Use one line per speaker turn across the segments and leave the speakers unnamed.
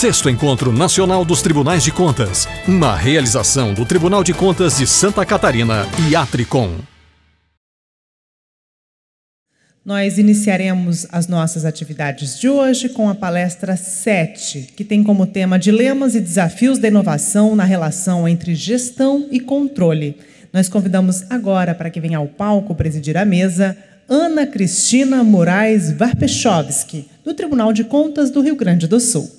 Sexto Encontro Nacional dos Tribunais de Contas. Uma realização do Tribunal de Contas de Santa Catarina e Atricom.
Nós iniciaremos as nossas atividades de hoje com a palestra 7, que tem como tema Dilemas e Desafios da Inovação na Relação entre Gestão e Controle. Nós convidamos agora para que venha ao palco presidir a mesa Ana Cristina Moraes Varpechovski, do Tribunal de Contas do Rio Grande do Sul.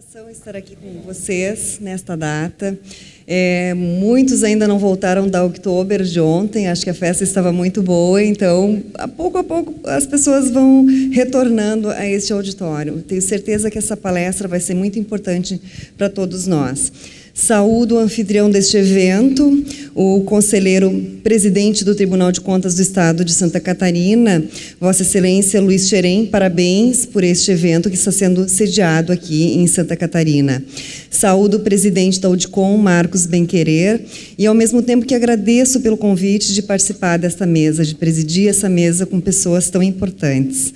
satisfação estar aqui
com vocês nesta data. É, muitos ainda não voltaram da Oktober de ontem, acho que a festa estava muito boa, então, a pouco a pouco, as pessoas vão retornando a este auditório. Tenho certeza que essa palestra vai ser muito importante para todos nós. Saúdo o anfitrião deste evento, o conselheiro presidente do Tribunal de Contas do Estado de Santa Catarina, Vossa Excelência Luiz Cherem. parabéns por este evento que está sendo sediado aqui em Santa Catarina. Saúdo o presidente da UDCOM, Marcos Benquerer, e ao mesmo tempo que agradeço pelo convite de participar desta mesa, de presidir essa mesa com pessoas tão importantes.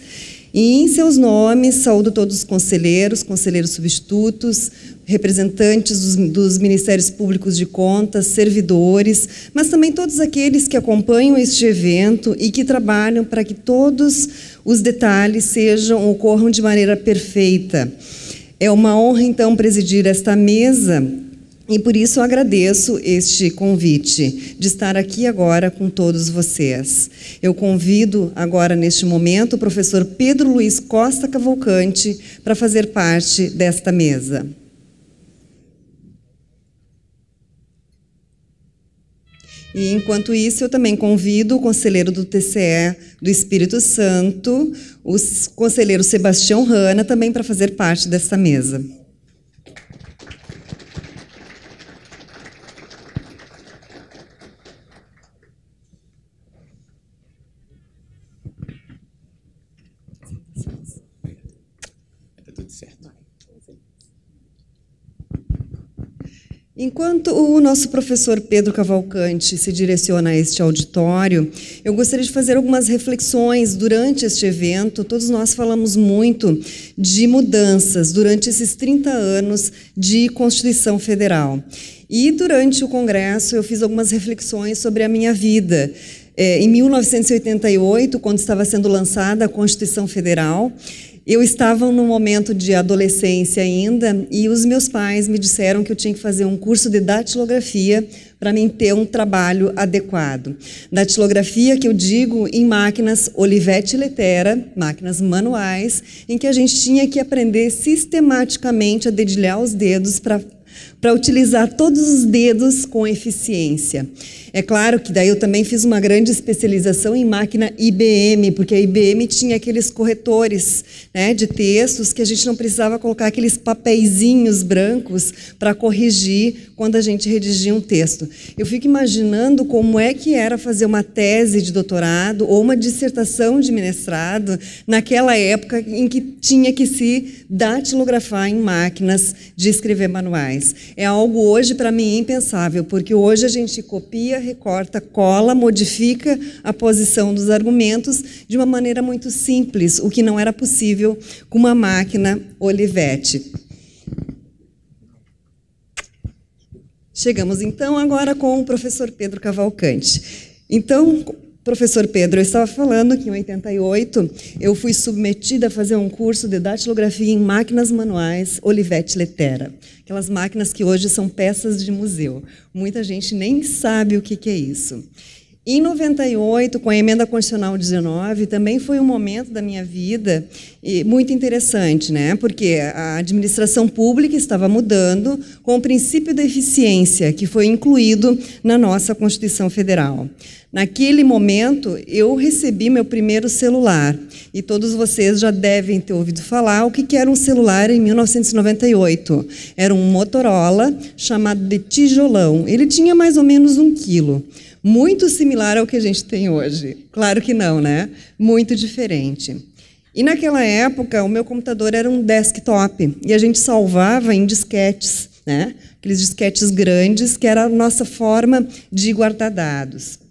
E em seus nomes, saúdo todos os conselheiros, conselheiros substitutos, representantes dos, dos, Ministérios Públicos de Contas, servidores, mas também todos aqueles que acompanham este evento e que trabalham para que todos os detalhes sejam ocorram de maneira perfeita. É uma honra então presidir esta mesa e por isso eu agradeço este convite de estar aqui agora com todos vocês. Eu convido agora, neste momento, o professor Pedro Luiz Costa Cavalcante para fazer parte desta mesa. E enquanto isso, eu também convido o conselheiro do TCE do Espírito Santo, o conselheiro Sebastião Rana, também para fazer parte dessa mesa.
Tá tudo certo.
Enquanto o nosso professor Pedro Cavalcante se direciona a este auditório, eu gostaria de fazer algumas reflexões durante este evento. Todos nós falamos muito de mudanças durante esses 30 anos de Constituição Federal. E durante o congresso eu fiz algumas reflexões sobre a minha vida. É, em 1988, quando estava sendo lançada a Constituição Federal, eu estava no momento de adolescência ainda e os meus pais me disseram que eu tinha que fazer um curso de datilografia para mim ter um trabalho adequado. Datilografia que eu digo em máquinas Olivetti Letera, máquinas manuais, em que a gente tinha que aprender sistematicamente a dedilhar os dedos para para utilizar todos os dedos com eficiência. É claro que daí eu também fiz uma grande especialização em máquina IBM, porque a IBM tinha aqueles corretores né, de textos que a gente não precisava colocar aqueles papeizinhos brancos para corrigir quando a gente redigia um texto. Eu fico imaginando como é que era fazer uma tese de doutorado ou uma dissertação de mestrado naquela época em que tinha que se datilografar em máquinas de escrever manuais é algo hoje para mim impensável, porque hoje a gente copia, recorta, cola, modifica a posição dos argumentos de uma maneira muito simples, o que não era possível com uma máquina Olivetti. Chegamos então agora com o professor Pedro Cavalcante. Então, Professor Pedro, eu estava falando que em 88 eu fui submetida a fazer um curso de datilografia em máquinas manuais Olivetti Letera, aquelas máquinas que hoje são peças de museu. Muita gente nem sabe o que, é isso. Em 98, com a emenda constitucional 19, também foi um momento da minha vida muito interessante, né? Porque a administração pública estava mudando com o princípio da eficiência que foi incluído na nossa Constituição Federal. Naquele momento, eu recebi meu primeiro celular. E todos vocês já devem ter ouvido falar o que era um celular em 1998. Era um Motorola chamado de tijolão. Ele tinha mais ou menos um quilo. Muito similar ao que a gente tem hoje. Claro que não, né? Muito diferente. E naquela época, o meu computador era um desktop. E a gente salvava em disquetes, né? Aqueles disquetes grandes, que era a nossa forma de guardar dados.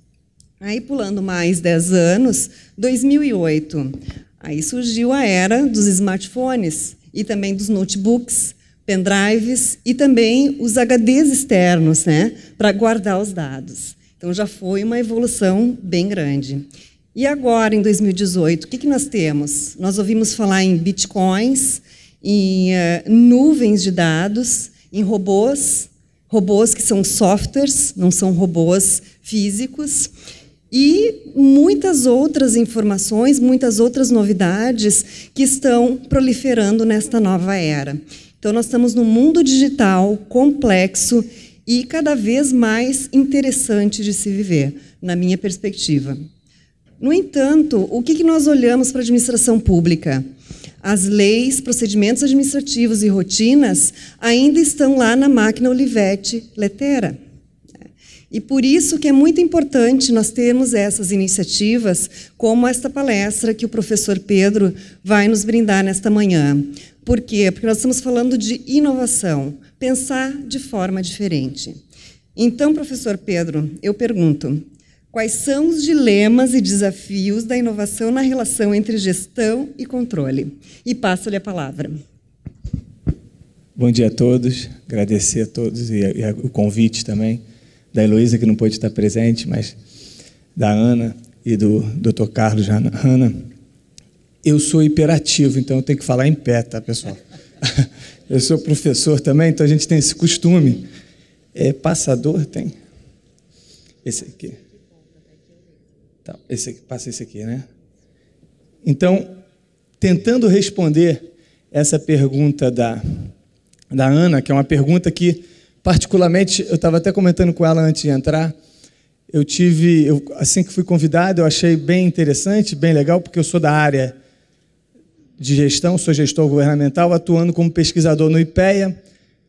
Aí, pulando mais 10 anos, 2008, aí surgiu a era dos smartphones e também dos notebooks, pendrives e também os HDs externos, né, para guardar os dados. Então, já foi uma evolução bem grande. E agora, em 2018, o que, que nós temos? Nós ouvimos falar em bitcoins, em uh, nuvens de dados, em robôs, robôs que são softwares, não são robôs físicos, e muitas outras informações, muitas outras novidades que estão proliferando nesta nova era. Então, nós estamos num mundo digital complexo e cada vez mais interessante de se viver, na minha perspectiva. No entanto, o que nós olhamos para a administração pública? As leis, procedimentos administrativos e rotinas ainda estão lá na máquina Olivetti Letera. E por isso que é muito importante nós termos essas iniciativas, como esta palestra que o professor Pedro vai nos brindar nesta manhã. Por quê? Porque nós estamos falando de inovação, pensar de forma diferente. Então, professor Pedro, eu pergunto: quais são os dilemas e desafios da inovação na relação entre gestão e controle? E passo-lhe a palavra.
Bom dia a todos, agradecer a todos e, o convite também da Heloísa, que não pôde estar presente, mas da Ana e do Dr. Carlos Hanna. Eu sou hiperativo, então eu tenho que falar em pé, tá, pessoal? eu sou professor também, então a gente tem esse costume. É passador? Tem? Esse aqui. Tá, esse aqui, passa esse aqui, né? Então, tentando responder essa pergunta da, da Ana, que é uma pergunta que Particularmente, eu estava até comentando com ela antes de entrar, eu tive, eu, assim que fui convidado, eu achei bem interessante, bem legal, porque eu sou da área de gestão, sou gestor governamental, atuando como pesquisador no IPEA,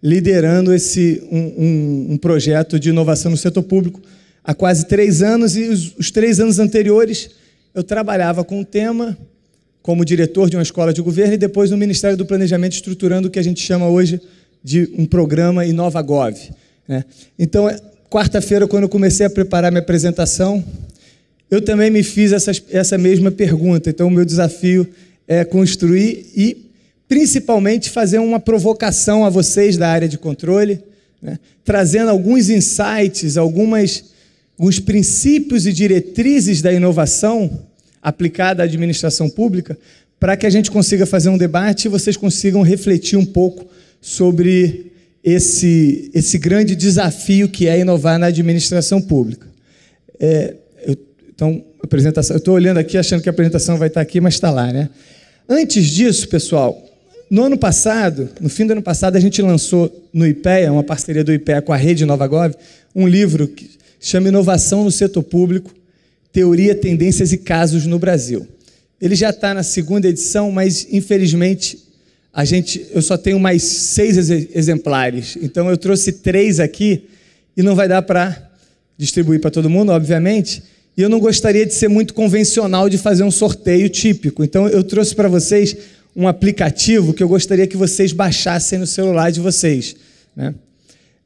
liderando esse um, um, um projeto de inovação no setor público há quase três anos, e os, os três anos anteriores eu trabalhava com o tema como diretor de uma escola de governo e depois no Ministério do Planejamento, estruturando o que a gente chama hoje de um programa InovaGov. Né? Então, quarta-feira, quando eu comecei a preparar minha apresentação, eu também me fiz essa, essa mesma pergunta. Então, o meu desafio é construir e, principalmente, fazer uma provocação a vocês da área de controle, né? trazendo alguns insights, algumas, alguns princípios e diretrizes da inovação aplicada à administração pública, para que a gente consiga fazer um debate e vocês consigam refletir um pouco sobre esse, esse grande desafio que é inovar na administração pública. É, eu, então, apresentação. Eu estou olhando aqui, achando que a apresentação vai estar aqui, mas está lá, né? Antes disso, pessoal, no ano passado, no fim do ano passado, a gente lançou no IPEA, uma parceria do IPEA com a Rede Nova Gov, um livro que chama Inovação no Setor Público, Teoria, Tendências e Casos no Brasil. Ele já está na segunda edição, mas infelizmente a gente, eu só tenho mais seis exemplares, então eu trouxe três aqui e não vai dar para distribuir para todo mundo, obviamente. E eu não gostaria de ser muito convencional de fazer um sorteio típico. Então eu trouxe para vocês um aplicativo que eu gostaria que vocês baixassem no celular de vocês. Né?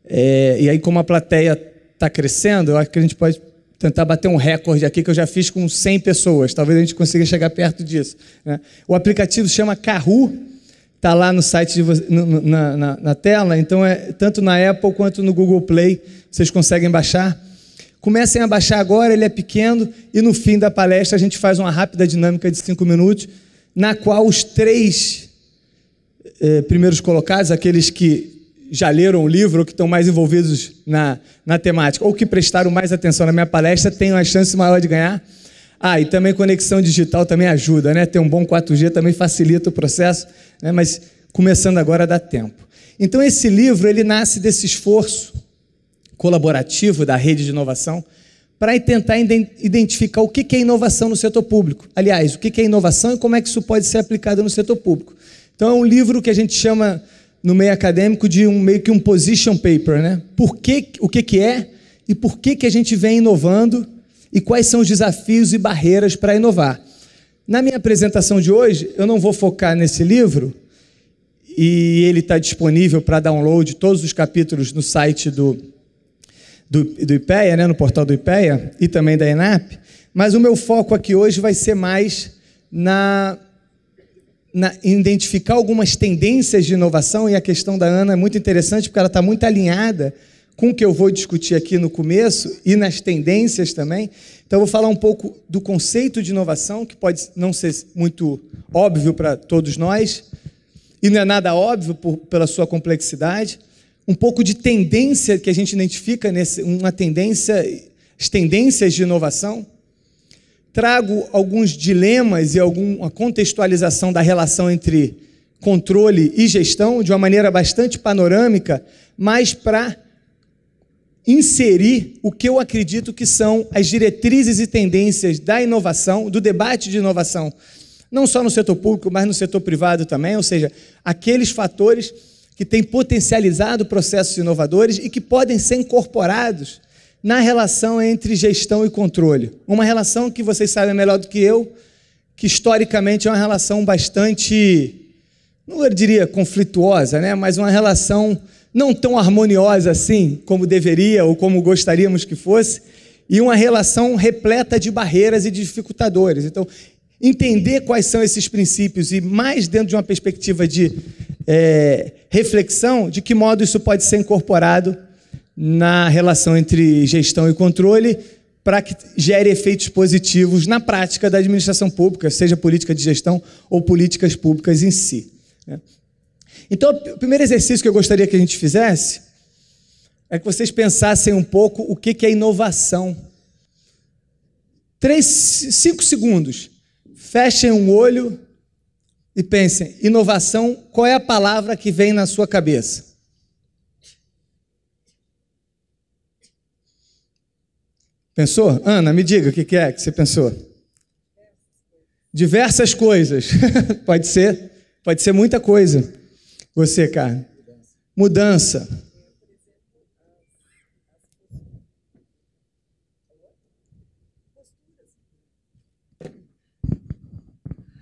É, e aí, como a plateia está crescendo, eu acho que a gente pode tentar bater um recorde aqui que eu já fiz com 100 pessoas. Talvez a gente consiga chegar perto disso. Né? O aplicativo chama Kahu Está lá no site você, na, na, na, tela, então é tanto na Apple quanto no Google Play, vocês conseguem baixar. Comecem a baixar agora, ele é pequeno, e no fim da palestra a gente faz uma rápida dinâmica de cinco minutos, na qual os três eh, primeiros colocados, aqueles que já leram o livro, ou que estão mais envolvidos na, na temática, ou que prestaram mais atenção na minha palestra, têm a chance maior de ganhar. Ah, e também conexão digital também ajuda, né? Ter um bom 4G também facilita o processo, né? mas começando agora dá tempo. Então esse livro, ele nasce desse esforço colaborativo da rede de inovação para tentar identificar o que é inovação no setor público. Aliás, o que é inovação e como é que isso pode ser aplicado no setor público. Então é um livro que a gente chama no meio acadêmico de um meio que um position paper, né? Por que, o que, que é e por que, que a gente vem inovando e quais são os desafios e barreiras para inovar. Na minha apresentação de hoje, eu não vou focar nesse livro, e ele está disponível para download todos os capítulos no site do, do, do IPEA, né, no portal do IPEA e também da ENAP, mas o meu foco aqui hoje vai ser mais na, na em identificar algumas tendências de inovação, e a questão da Ana é muito interessante porque ela está muito alinhada com o que eu vou discutir aqui no começo e nas tendências também. Então, eu vou falar um pouco do conceito de inovação, que pode não ser muito óbvio para todos nós, e não é nada óbvio por, pela sua complexidade. Um pouco de tendência que a gente identifica, nesse, uma tendência, as tendências de inovação. Trago alguns dilemas e alguma contextualização da relação entre controle e gestão de uma maneira bastante panorâmica, mas para inserir o que eu acredito que são as diretrizes e tendências da inovação, do debate de inovação, não só no setor público, mas no setor privado também, ou seja, aqueles fatores que têm potencializado processos inovadores e que podem ser incorporados na relação entre gestão e controle. Uma relação que vocês sabem melhor do que eu, que historicamente é uma relação bastante, não diria conflituosa, né? mas uma relação não tão harmoniosa assim como deveria ou como gostaríamos que fosse, e uma relação repleta de barreiras e dificultadores. Então, entender quais são esses princípios e, mais dentro de uma perspectiva de é, reflexão, de que modo isso pode ser incorporado na relação entre gestão e controle para que gere efeitos positivos na prática da administração pública, seja política de gestão ou políticas públicas em si. Né? Então, o primeiro exercício que eu gostaria que a gente fizesse é que vocês pensassem um pouco o que é inovação. Três, cinco segundos. Fechem um olho e pensem: inovação, qual é a palavra que vem na sua cabeça? Pensou? Ana, me diga o que é que você pensou. Diversas coisas. pode ser, pode ser muita coisa. Você, Carmen. Mudança.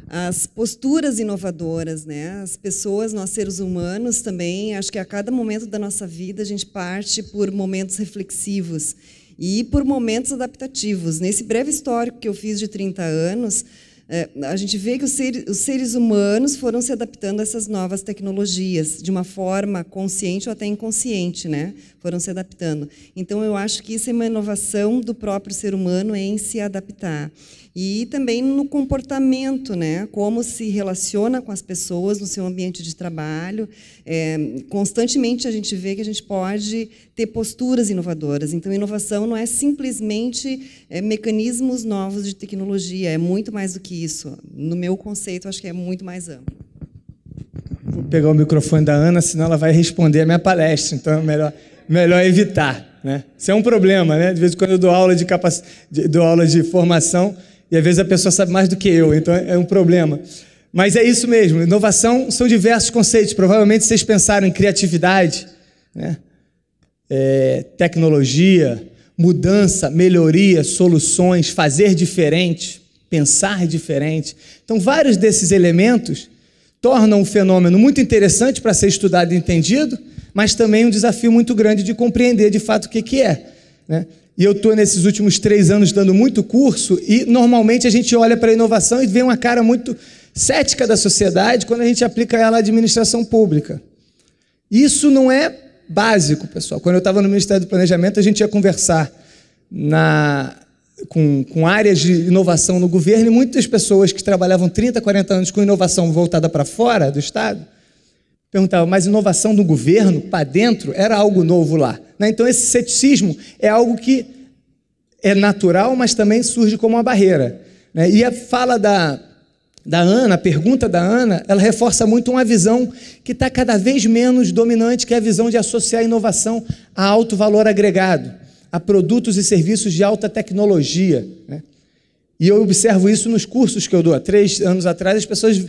As posturas inovadoras, né? As pessoas, nós seres humanos também, acho que a cada momento da nossa vida a gente parte por momentos reflexivos e por momentos adaptativos. Nesse breve histórico que eu fiz de 30 anos, é, a gente vê que os seres, os seres humanos foram se adaptando a essas novas tecnologias de uma forma consciente ou até inconsciente, né? Foram se adaptando. Então, eu acho que isso é uma inovação do próprio ser humano em se adaptar. E também no comportamento, né? como se relaciona com as pessoas no seu ambiente de trabalho. É, constantemente a gente vê que a gente pode ter posturas inovadoras. Então, inovação não é simplesmente é, mecanismos novos de tecnologia, é muito mais do que isso. No meu conceito, acho que é muito mais amplo.
Vou pegar o microfone da Ana, senão ela vai responder a minha palestra, então é melhor, melhor evitar. Né? Isso é um problema, né? De vez em quando eu dou aula de, capac... dou aula de formação e às vezes a pessoa sabe mais do que eu, então é, é um problema. Mas é isso mesmo. Inovação são diversos conceitos. Provavelmente vocês pensaram em criatividade, né? É, tecnologia, mudança, melhoria, soluções, fazer diferente, pensar diferente. Então, vários desses elementos tornam um fenômeno muito interessante para ser estudado e entendido, mas também um desafio muito grande de compreender de fato o que, que é. Né? E eu estou nesses últimos três anos dando muito curso e normalmente a gente olha para a inovação e vê uma cara muito cética da sociedade quando a gente aplica ela à administração pública. Isso não é básico, pessoal. Quando eu estava no Ministério do Planejamento, a gente ia conversar na, com, com, áreas de inovação no governo e muitas pessoas que trabalhavam 30, 40 anos com inovação voltada para fora do Estado perguntavam, mas inovação do governo para dentro era algo novo lá. Né? Então, esse ceticismo é algo que é natural, mas também surge como uma barreira. Né? E a fala da, da Ana, a pergunta da Ana, ela reforça muito uma visão que está cada vez menos dominante, que é a visão de associar inovação a alto valor agregado, a produtos e serviços de alta tecnologia. Né? E eu observo isso nos cursos que eu dou. Há três anos atrás, as pessoas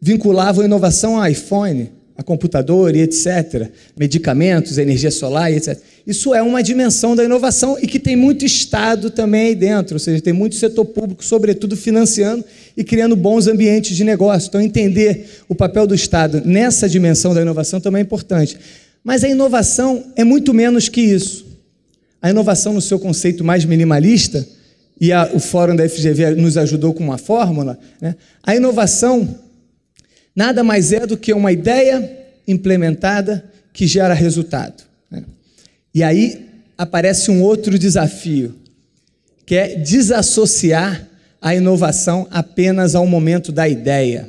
vinculavam inovação a iPhone a computador e etc., medicamentos, energia solar e etc. Isso é uma dimensão da inovação e que tem muito Estado também aí dentro, ou seja, tem muito setor público, sobretudo financiando e criando bons ambientes de negócio. Então, entender o papel do Estado nessa dimensão da inovação também é importante. Mas a inovação é muito menos que isso. A inovação, no seu conceito mais minimalista, e a, o Fórum da FGV nos ajudou com uma fórmula, né? a inovação nada mais é do que uma ideia implementada que gera resultado. Né? E aí aparece um outro desafio, que é desassociar a inovação apenas ao momento da ideia.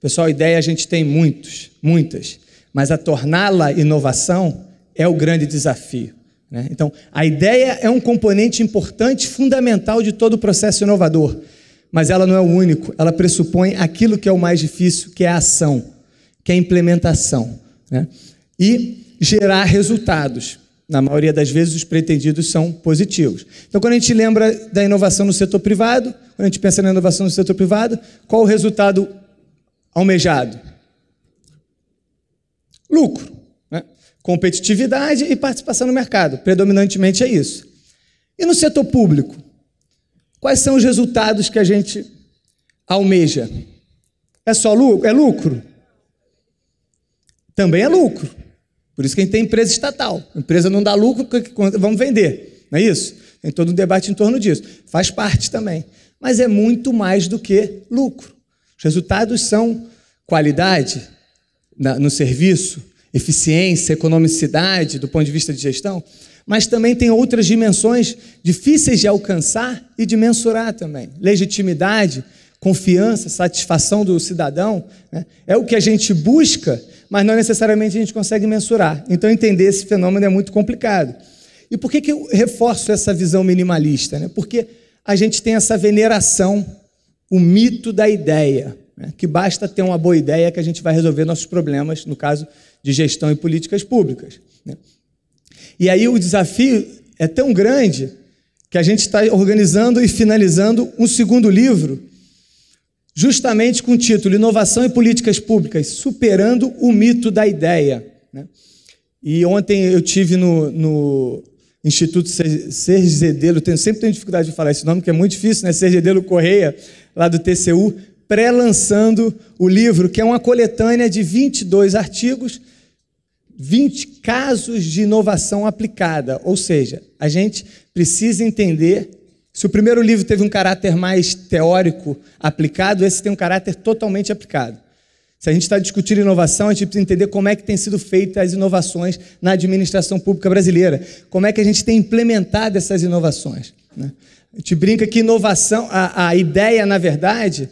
Pessoal, ideia a gente tem muitos, muitas, mas a torná-la inovação é o grande desafio. Né? Então, a ideia é um componente importante, fundamental de todo o processo inovador mas ela não é o único. Ela pressupõe aquilo que é o mais difícil, que é a ação, que é a implementação. Né? E gerar resultados. Na maioria das vezes, os pretendidos são positivos. Então, quando a gente lembra da inovação no setor privado, quando a gente pensa na inovação no setor privado, qual o resultado almejado? Lucro, né? competitividade e participação no mercado. Predominantemente é isso. E no setor público? Quais são os resultados que a gente almeja? É só lucro? É lucro? Também é lucro. Por isso que a gente tem empresa estatal. empresa não dá lucro, vamos vender. Não é isso? Tem todo um debate em torno disso. Faz parte também. Mas é muito mais do que lucro. Os resultados são qualidade no serviço, eficiência, economicidade do ponto de vista de gestão mas também tem outras dimensões difíceis de alcançar e de mensurar também. Legitimidade, confiança, satisfação do cidadão, né? é o que a gente busca, mas não necessariamente a gente consegue mensurar. Então, entender esse fenômeno é muito complicado. E por que, que eu reforço essa visão minimalista? Né? Porque a gente tem essa veneração, o mito da ideia, né? que basta ter uma boa ideia que a gente vai resolver nossos problemas, no caso de gestão e políticas públicas. Né? E aí o desafio é tão grande que a gente está organizando e finalizando um segundo livro, justamente com o título Inovação e Políticas Públicas Superando o Mito da Ideia. Né? E ontem eu tive no, no Instituto Sergedelo, tenho, sempre tenho dificuldade de falar esse nome, que é muito difícil, né? Sergedelo Correia, lá do TCU, pré-lançando o livro, que é uma coletânea de 22 artigos 20 casos de inovação aplicada. Ou seja, a gente precisa entender se o primeiro livro teve um caráter mais teórico aplicado, esse tem um caráter totalmente aplicado. Se a gente está discutindo inovação, a gente precisa entender como é que tem sido feitas as inovações na administração pública brasileira, como é que a gente tem implementado essas inovações. Né? A gente brinca que inovação, a, a ideia, na verdade,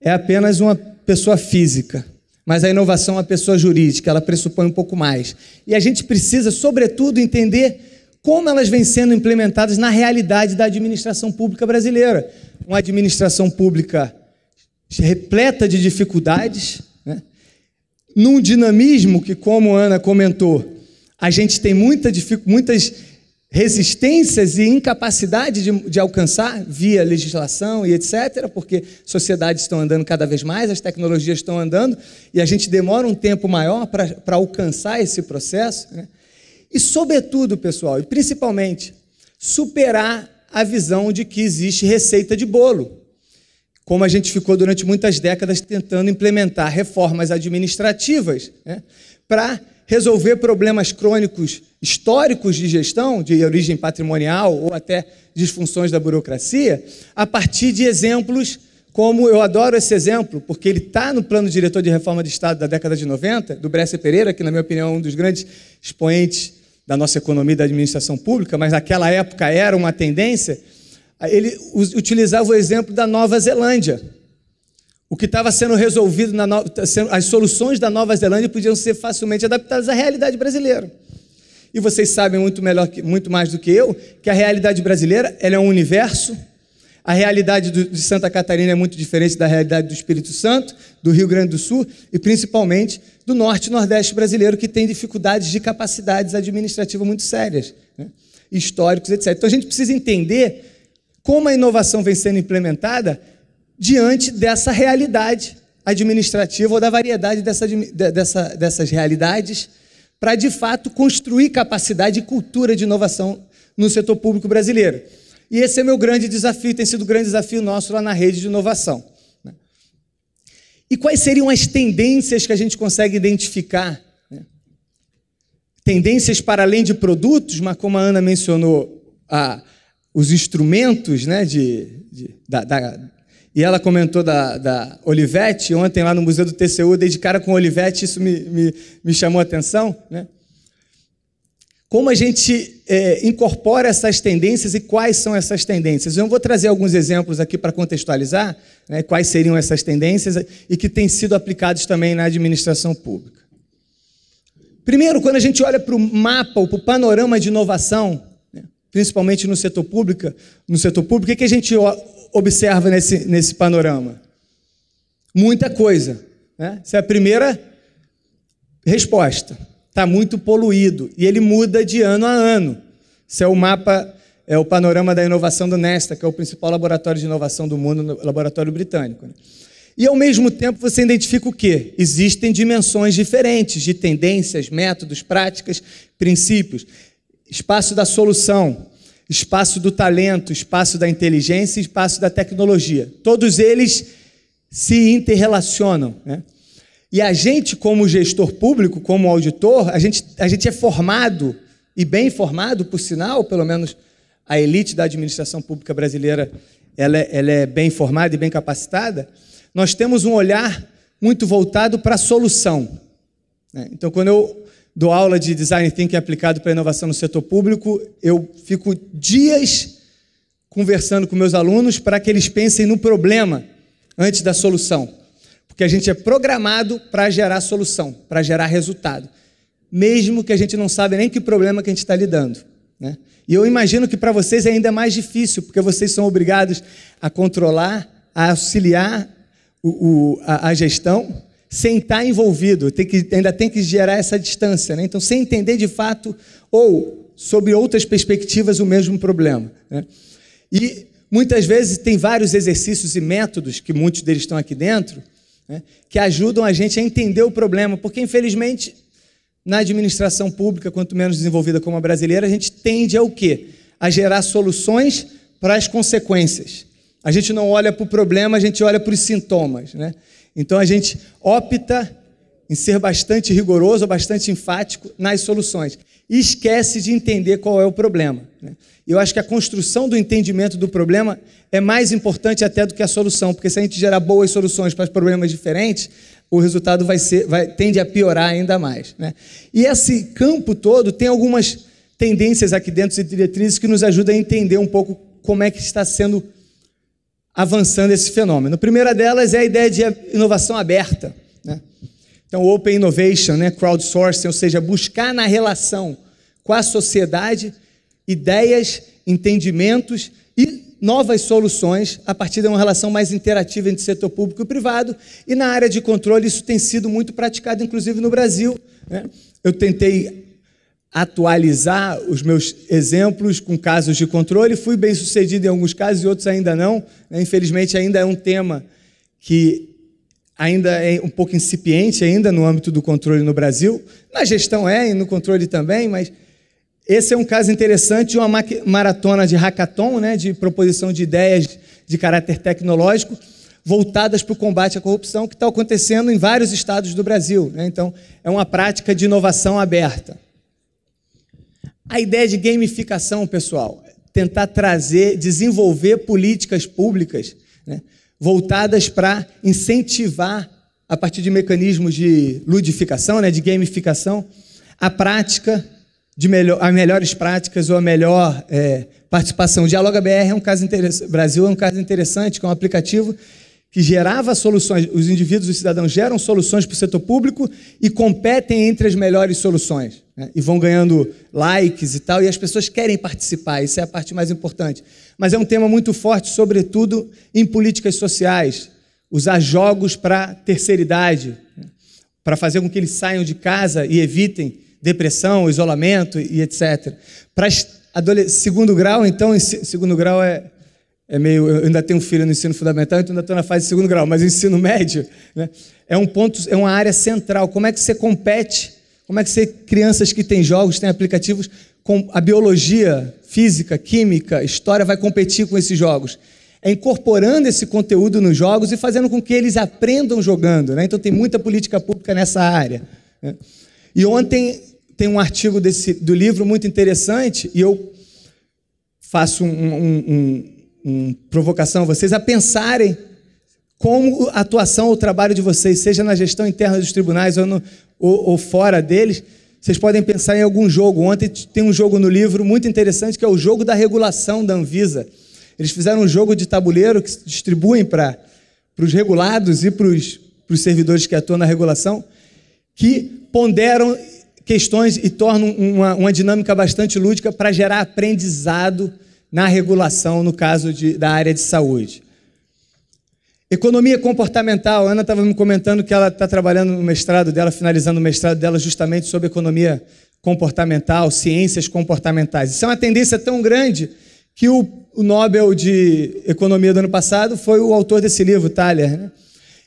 é apenas uma pessoa física. Mas a inovação, é a pessoa jurídica, ela pressupõe um pouco mais. E a gente precisa, sobretudo, entender como elas vêm sendo implementadas na realidade da administração pública brasileira. Uma administração pública repleta de dificuldades, né? num dinamismo que, como a Ana comentou, a gente tem muita, muitas resistências e incapacidade de, de, alcançar via legislação e etc., porque sociedades estão andando cada vez mais, as tecnologias estão andando, e a gente demora um tempo maior para alcançar esse processo. Né? E, sobretudo, pessoal, e principalmente, superar a visão de que existe receita de bolo. Como a gente ficou durante muitas décadas tentando implementar reformas administrativas né? para resolver problemas crônicos históricos de gestão, de origem patrimonial ou até disfunções da burocracia, a partir de exemplos como eu adoro esse exemplo, porque ele está no plano diretor de reforma de Estado da década de 90, do Bresser Pereira, que, na minha opinião, é um dos grandes expoentes da nossa economia e da administração pública, mas naquela época era uma tendência. Ele utilizava o exemplo da Nova Zelândia, o que estava sendo resolvido, na no... Tá as soluções da Nova Zelândia podiam ser facilmente adaptadas à realidade brasileira. E vocês sabem muito melhor, muito mais do que eu, que a realidade brasileira é um universo. A realidade do, de Santa Catarina é muito diferente da realidade do Espírito Santo, do Rio Grande do Sul e principalmente do norte e nordeste brasileiro, que tem dificuldades de capacidades administrativas muito sérias, né? históricos, etc. Então a gente precisa entender como a inovação vem sendo implementada diante dessa realidade administrativa ou da variedade dessa, dessa, dessas realidades para, de fato, construir capacidade e cultura de inovação no setor público brasileiro. E esse é meu grande desafio, tem sido o um grande desafio nosso lá na rede de inovação. Né? E quais seriam as tendências que a gente consegue identificar? Né? Tendências para além de produtos, mas como a Ana mencionou, ah, os instrumentos né, de, de da, da, e ela comentou da, da Olivetti, ontem lá no Museu do TCU, dei de cara com Olivetti, isso me, me, me chamou a atenção. Né? Como a gente é, incorpora essas tendências e quais são essas tendências? Eu vou trazer alguns exemplos aqui para contextualizar né, quais seriam essas tendências e que têm sido aplicados também na administração pública. Primeiro, quando a gente olha para o mapa, para o panorama de inovação, né, principalmente no setor público, no setor público, o que a gente observa nesse, nesse panorama? Muita coisa. Né? Essa é a primeira resposta. Está muito poluído e ele muda de ano a ano. Esse é o mapa, é o panorama da inovação do Nesta, que é o principal laboratório de inovação do mundo, laboratório britânico. Né? E ao mesmo tempo você identifica o quê? Existem dimensões diferentes de tendências, métodos, práticas, princípios. Espaço da solução, espaço do talento, espaço da inteligência e espaço da tecnologia. Todos eles se interrelacionam. Né? E a gente, como gestor público, como auditor, a gente, a gente é formado, e bem formado, por sinal, pelo menos a elite da administração pública brasileira ela, ela é bem formada e bem capacitada, nós temos um olhar muito voltado para a solução. Né? Então, quando eu dou aula de design thinking aplicado para inovação no setor público, eu fico dias conversando com meus alunos para que eles pensem no problema antes da solução. Porque a gente é programado para gerar solução, para gerar resultado. Mesmo que a gente não sabe nem que problema que a gente está lidando. Né? E eu imagino que para vocês é ainda mais difícil, porque vocês são obrigados a controlar, a auxiliar o, o, a, a gestão sem estar envolvido, tem que, ainda tem que gerar essa distância. Né? Então, sem entender de fato, ou sobre outras perspectivas, o mesmo problema. Né? E muitas vezes tem vários exercícios e métodos, que muitos deles estão aqui dentro, né? que ajudam a gente a entender o problema, porque infelizmente. Na administração pública, quanto menos desenvolvida como a brasileira, a gente tende ao quê? A gerar soluções para as consequências. A gente não olha para o problema, a gente olha para os sintomas. Né? Então a gente opta em ser bastante rigoroso, bastante enfático nas soluções. E esquece de entender qual é o problema. Né? Eu acho que a construção do entendimento do problema é mais importante até do que a solução, porque se a gente gerar boas soluções para problemas diferentes, o resultado vai ser, vai, tende a piorar ainda mais. Né? E esse campo todo tem algumas tendências aqui dentro e diretrizes que nos ajudam a entender um pouco como é que está sendo avançando esse fenômeno. A primeira delas é a ideia de inovação aberta. Né? Então, open innovation, né? crowdsourcing, ou seja, buscar na relação com a sociedade ideias, entendimentos e novas soluções a partir de uma relação mais interativa entre setor público e privado. E na área de controle, isso tem sido muito praticado, inclusive no Brasil. Né? Eu tentei atualizar os meus exemplos com casos de controle. Fui bem sucedido em alguns casos e outros ainda não. Né? Infelizmente, ainda é um tema que ainda é um pouco incipiente ainda no âmbito do controle no Brasil. Na gestão é e no controle também, mas esse é um caso interessante de uma maratona de hackathon, né, de proposição de ideias de caráter tecnológico voltadas para o combate à corrupção que está acontecendo em vários estados do Brasil. Né? Então, é uma prática de inovação aberta. A ideia de gamificação, pessoal, tentar trazer, desenvolver políticas públicas né, voltadas para incentivar, a partir de mecanismos de ludificação, né, de gamificação, a prática de melhor, as melhores práticas ou a melhor é, participação. O Dialoga BR é um caso interessante, Brasil é um caso interessante, que é um aplicativo que gerava soluções, os indivíduos, os cidadãos geram soluções para o setor público e competem entre as melhores soluções né? e vão ganhando likes e tal, e as pessoas querem participar, isso é a parte mais importante. Mas é um tema muito forte, sobretudo em políticas sociais, usar jogos para terceira idade, né? para fazer com que eles saiam de casa e evitem depressão, isolamento e etc. Para segundo grau, então, segundo grau é, é meio, eu ainda tenho um filho no ensino fundamental, então ainda estou na fase de segundo grau, mas ensino médio né? é um ponto, é uma área central. Como é que você compete como é que você, crianças que têm jogos, têm aplicativos, com a biologia, física, química, história vai competir com esses jogos? É incorporando esse conteúdo nos jogos e fazendo com que eles aprendam jogando. Né? Então tem muita política pública nessa área. Né? E ontem tem um artigo desse, do livro muito interessante, e eu faço uma um, um, um provocação a vocês a pensarem como a atuação ou trabalho de vocês, seja na gestão interna dos tribunais ou, no, ou, ou fora deles, vocês podem pensar em algum jogo. Ontem tem um jogo no livro muito interessante que é o jogo da regulação da Anvisa. Eles fizeram um jogo de tabuleiro que distribuem para os regulados e para os servidores que atuam na regulação, que ponderam questões e tornam uma, uma dinâmica bastante lúdica para gerar aprendizado na regulação, no caso de, da área de saúde. Economia comportamental. A Ana estava me comentando que ela está trabalhando no mestrado dela, finalizando o mestrado dela justamente sobre economia comportamental, ciências comportamentais. Isso é uma tendência tão grande que o, o Nobel de Economia do ano passado foi o autor desse livro, Thaler. Né?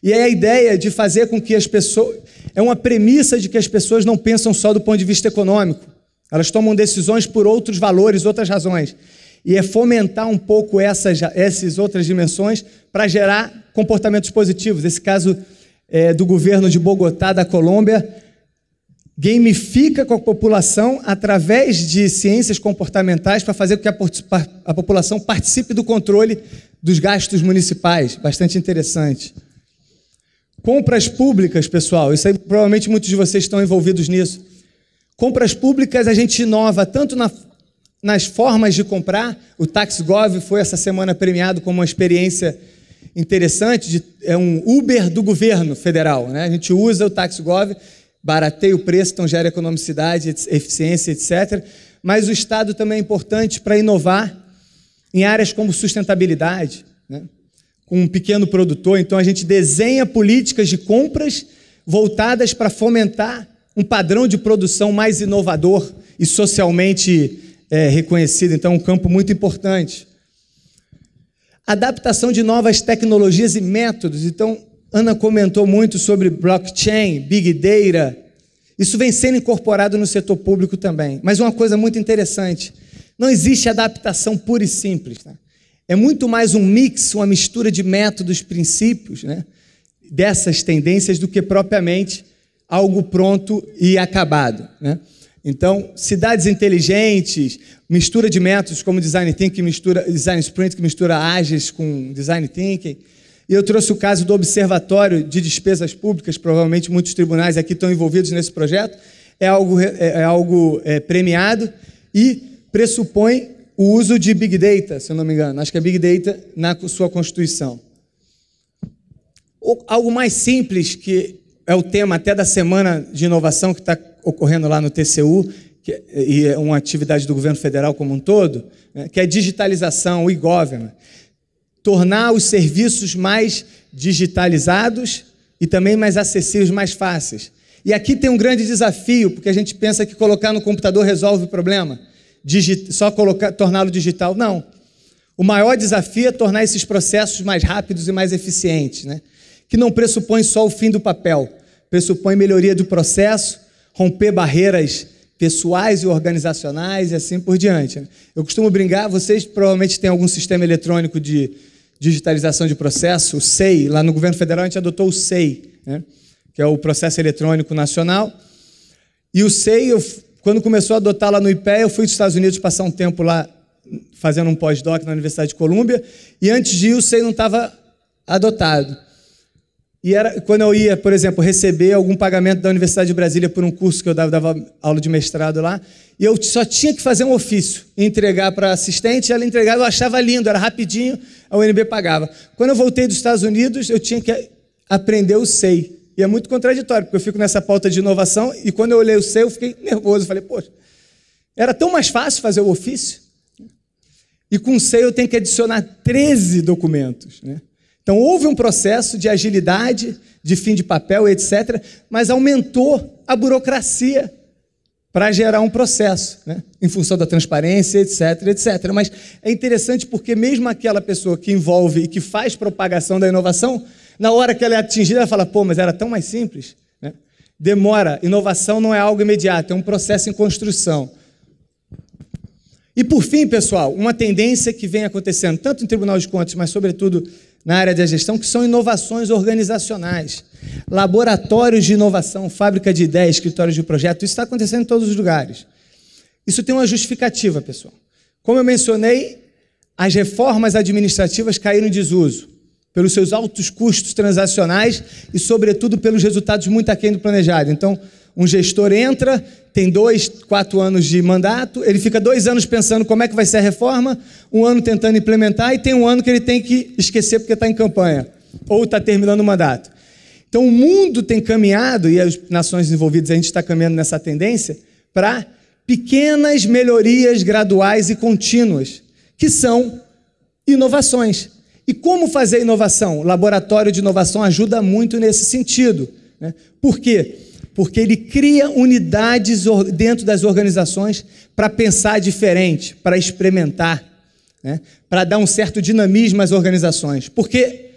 E é a ideia de fazer com que as pessoas. É uma premissa de que as pessoas não pensam só do ponto de vista econômico. Elas tomam decisões por outros valores, outras razões e é fomentar um pouco essas, essas outras dimensões para gerar comportamentos positivos. Esse caso é, do governo de Bogotá, da Colômbia, gamifica com a população através de ciências comportamentais para fazer com que a, a população participe do controle dos gastos municipais. Bastante interessante. Compras públicas, pessoal, isso aí provavelmente muitos de vocês estão envolvidos nisso. Compras públicas a gente inova tanto na nas formas de comprar, o TaxGov foi essa semana premiado como uma experiência interessante, de, é um Uber do governo federal. Né? A gente usa o TaxGov, barateia o preço, então gera economicidade, eficiência, etc. Mas o Estado também é importante para inovar em áreas como sustentabilidade, né? com um pequeno produtor. Então a gente desenha políticas de compras voltadas para fomentar um padrão de produção mais inovador e socialmente é, reconhecido, então é um campo muito importante. Adaptação de novas tecnologias e métodos. Então, Ana comentou muito sobre blockchain, big data. Isso vem sendo incorporado no setor público também. Mas uma coisa muito interessante: não existe adaptação pura e simples. Né? É muito mais um mix, uma mistura de métodos, princípios, né? dessas tendências do que propriamente algo pronto e acabado. Né? Então, cidades inteligentes, mistura de métodos como design thinking, mistura design sprint, que mistura ágeis com design thinking. E eu trouxe o caso do Observatório de Despesas Públicas, provavelmente muitos tribunais aqui estão envolvidos nesse projeto. É algo, é, é algo é, premiado e pressupõe o uso de Big Data, se eu não me engano. Acho que é Big Data na sua Constituição. Ou, algo mais simples, que é o tema até da Semana de Inovação que está ocorrendo lá no TCU, que, é, e é uma atividade do governo federal como um todo, né, que é digitalização, o e-government. Tornar os serviços mais digitalizados e também mais acessíveis, mais fáceis. E aqui tem um grande desafio, porque a gente pensa que colocar no computador resolve o problema. só torná-lo digital. Não. O maior desafio é tornar esses processos mais rápidos e mais eficientes, né? que não pressupõe só o fim do papel, pressupõe melhoria do processo romper barreiras pessoais e organizacionais e assim por diante. Né? Eu costumo brincar, vocês provavelmente têm algum sistema eletrônico de digitalização de processo, o SEI. Lá no governo federal a gente adotou o SEI, né? que é o Processo Eletrônico Nacional. E o SEI, eu, quando começou a adotar lá no IPE, eu fui dos Estados Unidos passar um tempo lá fazendo um pós-doc na Universidade de Colômbia, e antes de ir o SEI não estava adotado. E era quando eu ia, por exemplo, receber algum pagamento da Universidade de Brasília por um curso que eu dava, dava aula de mestrado lá, e eu só tinha que fazer um ofício, entregar para a assistente, ela entregava, eu achava lindo, era rapidinho, a UNB pagava. Quando eu voltei dos Estados Unidos, eu tinha que aprender o SEI. E é muito contraditório, porque eu fico nessa pauta de inovação, e quando eu olhei o SEI, eu fiquei nervoso, falei, poxa, era tão mais fácil fazer o ofício? E com o SEI eu tenho que adicionar 13 documentos, né? Então houve um processo de agilidade, de fim de papel, etc., mas aumentou a burocracia para gerar um processo, né? em função da transparência, etc, etc. Mas é interessante porque mesmo aquela pessoa que envolve e que faz propagação da inovação, na hora que ela é atingida, ela fala, pô, mas era tão mais simples. Né? Demora, inovação não é algo imediato, é um processo em construção. E por fim, pessoal, uma tendência que vem acontecendo tanto no Tribunal de Contas, mas sobretudo na área da gestão, que são inovações organizacionais. Laboratórios de inovação, fábrica de ideias, escritórios de projeto, isso está acontecendo em todos os lugares. Isso tem uma justificativa, pessoal. Como eu mencionei, as reformas administrativas caíram em desuso pelos seus altos custos transacionais e, sobretudo, pelos resultados muito aquém do planejado. Então, um gestor entra, tem dois, quatro anos de mandato, ele fica dois anos pensando como é que vai ser a reforma, um ano tentando implementar e tem um ano que ele tem que esquecer porque está em campanha ou está terminando o mandato. Então o mundo tem caminhado, e as nações envolvidas, a gente está caminhando nessa tendência, para pequenas melhorias graduais e contínuas, que são inovações. E como fazer inovação? O laboratório de inovação ajuda muito nesse sentido. Né? Por quê? porque ele cria unidades dentro das organizações para pensar diferente, para experimentar, né? para dar um certo dinamismo às organizações. Porque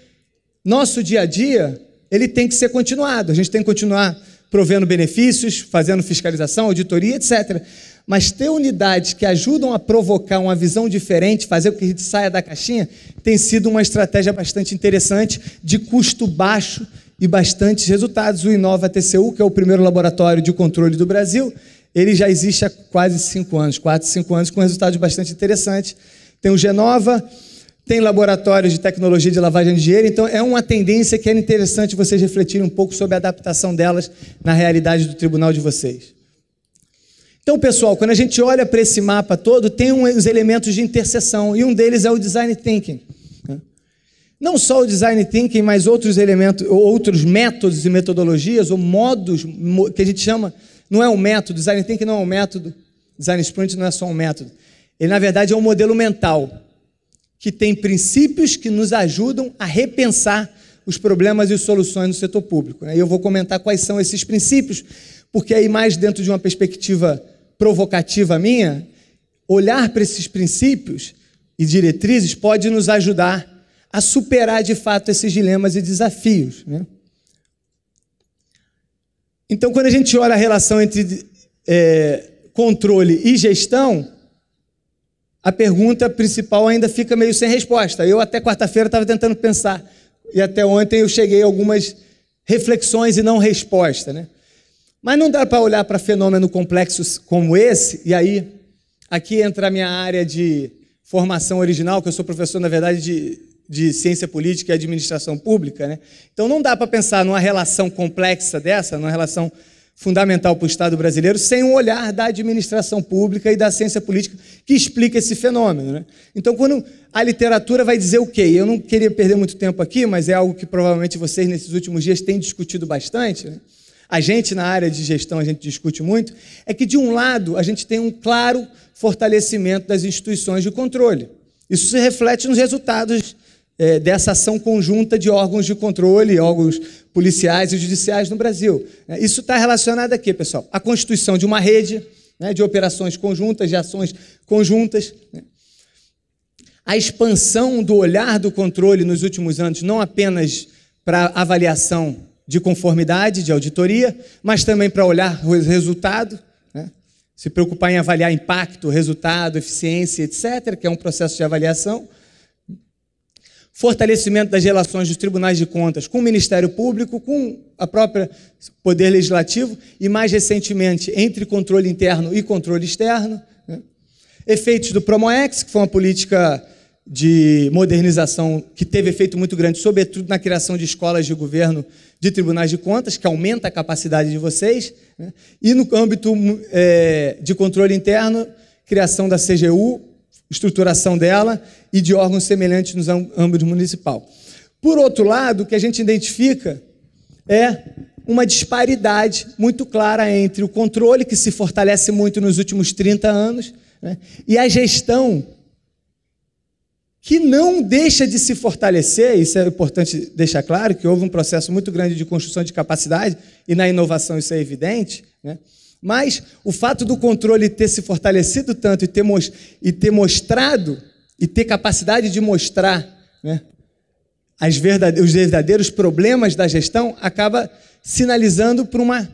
nosso dia a dia ele tem que ser continuado. A gente tem que continuar provendo benefícios, fazendo fiscalização, auditoria, etc. Mas ter unidades que ajudam a provocar uma visão diferente, fazer com que a gente saia da caixinha, tem sido uma estratégia bastante interessante, de custo baixo e bastantes resultados. O Inova TCU, que é o primeiro laboratório de controle do Brasil, ele já existe há quase cinco anos, quatro, cinco anos, com resultados bastante interessantes. Tem o Genova, tem laboratórios de tecnologia de lavagem de dinheiro, então é uma tendência que é interessante vocês refletirem um pouco sobre a adaptação delas na realidade do tribunal de vocês. Então, pessoal, quando a gente olha para esse mapa todo, tem uns elementos de interseção, e um deles é o design thinking. Não só o design thinking, mas outros elementos, outros métodos e metodologias ou modos que a gente chama, não é um método, design thinking não é um método, design sprint não é só um método. Ele na verdade é um modelo mental que tem princípios que nos ajudam a repensar os problemas e soluções no setor público. Né? E eu vou comentar quais são esses princípios, porque aí mais dentro de uma perspectiva provocativa minha, olhar para esses princípios e diretrizes pode nos ajudar a superar de fato esses dilemas e desafios. Né? Então, quando a gente olha a relação entre é, controle e gestão, a pergunta principal ainda fica meio sem resposta. Eu até quarta-feira estava tentando pensar e até ontem eu cheguei a algumas reflexões e não resposta, né? Mas não dá para olhar para fenômeno complexo como esse e aí aqui entra a minha área de formação original, que eu sou professor na verdade de de ciência política e administração pública. Né? Então não dá para pensar numa relação complexa dessa, numa relação fundamental para o Estado brasileiro, sem um olhar da administração pública e da ciência política que explica esse fenômeno. Né? Então, quando a literatura vai dizer o quê? Eu não queria perder muito tempo aqui, mas é algo que provavelmente vocês nesses últimos dias têm discutido bastante. Né? A gente, na área de gestão, a gente discute muito. É que, de um lado, a gente tem um claro fortalecimento das instituições de controle. Isso se reflete nos resultados é, dessa ação conjunta de órgãos de controle, órgãos policiais e judiciais no Brasil. É, isso está relacionado aqui, pessoal, A constituição de uma rede né, de operações conjuntas, de ações conjuntas. Né? A expansão do olhar do controle nos últimos anos, não apenas para avaliação de conformidade, de auditoria, mas também para olhar o resultado, né? se preocupar em avaliar impacto, resultado, eficiência, etc., que é um processo de avaliação fortalecimento das relações dos tribunais de contas com o Ministério Público, com a própria Poder Legislativo e, mais recentemente, entre controle interno e controle externo. Né? Efeitos do Promoex, que foi uma política de modernização que teve efeito muito grande, sobretudo na criação de escolas de governo de tribunais de contas, que aumenta a capacidade de vocês. Né? E no âmbito é, de controle interno, criação da CGU estruturação dela e de órgãos semelhantes no âmbito municipal. Por outro lado, o que a gente identifica é uma disparidade muito clara entre o controle, que se fortalece muito nos últimos 30 anos, né, e a gestão, que não deixa de se fortalecer, isso é importante deixar claro, que houve um processo muito grande de construção de capacidade, e na inovação isso é evidente, né, mas o fato do controle ter se fortalecido tanto e ter, e ter mostrado, e ter capacidade de mostrar né, verdade os verdadeiros problemas da gestão, acaba sinalizando para uma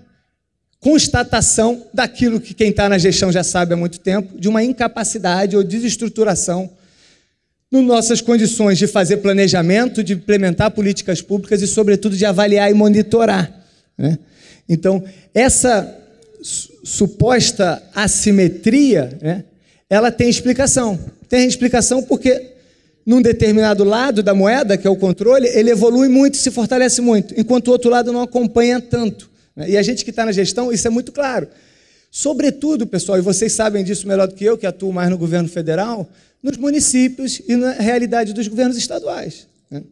constatação daquilo que quem está na gestão já sabe há muito tempo, de uma incapacidade ou desestruturação nas nossas condições de fazer planejamento, de implementar políticas públicas e, sobretudo, de avaliar e monitorar. Né? Então, essa suposta assimetria, né, ela tem explicação. Tem explicação porque num determinado lado da moeda, que é o controle, ele evolui muito, se fortalece muito, enquanto o outro lado não acompanha tanto. Né? E a gente que está na gestão, isso é muito claro. Sobretudo, pessoal, e vocês sabem disso melhor do que eu, que atuo mais no governo federal, nos municípios e na realidade dos governos estaduais. Né?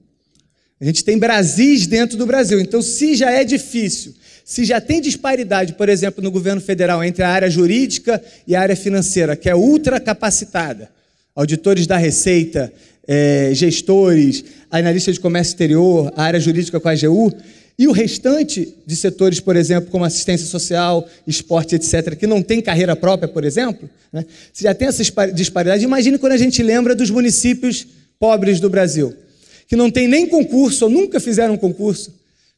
A gente tem Brasis dentro do Brasil. Então, se já é difícil se já tem disparidade, por exemplo, no governo federal entre a área jurídica e a área financeira, que é ultracapacitada, auditores da Receita, é, gestores, analista de comércio exterior, a área jurídica com a AGU, e o restante de setores, por exemplo, como assistência social, esporte, etc., que não tem carreira própria, por exemplo, né? se já tem essa disparidade, imagine quando a gente lembra dos municípios pobres do Brasil, que não tem nem concurso, ou nunca fizeram concurso,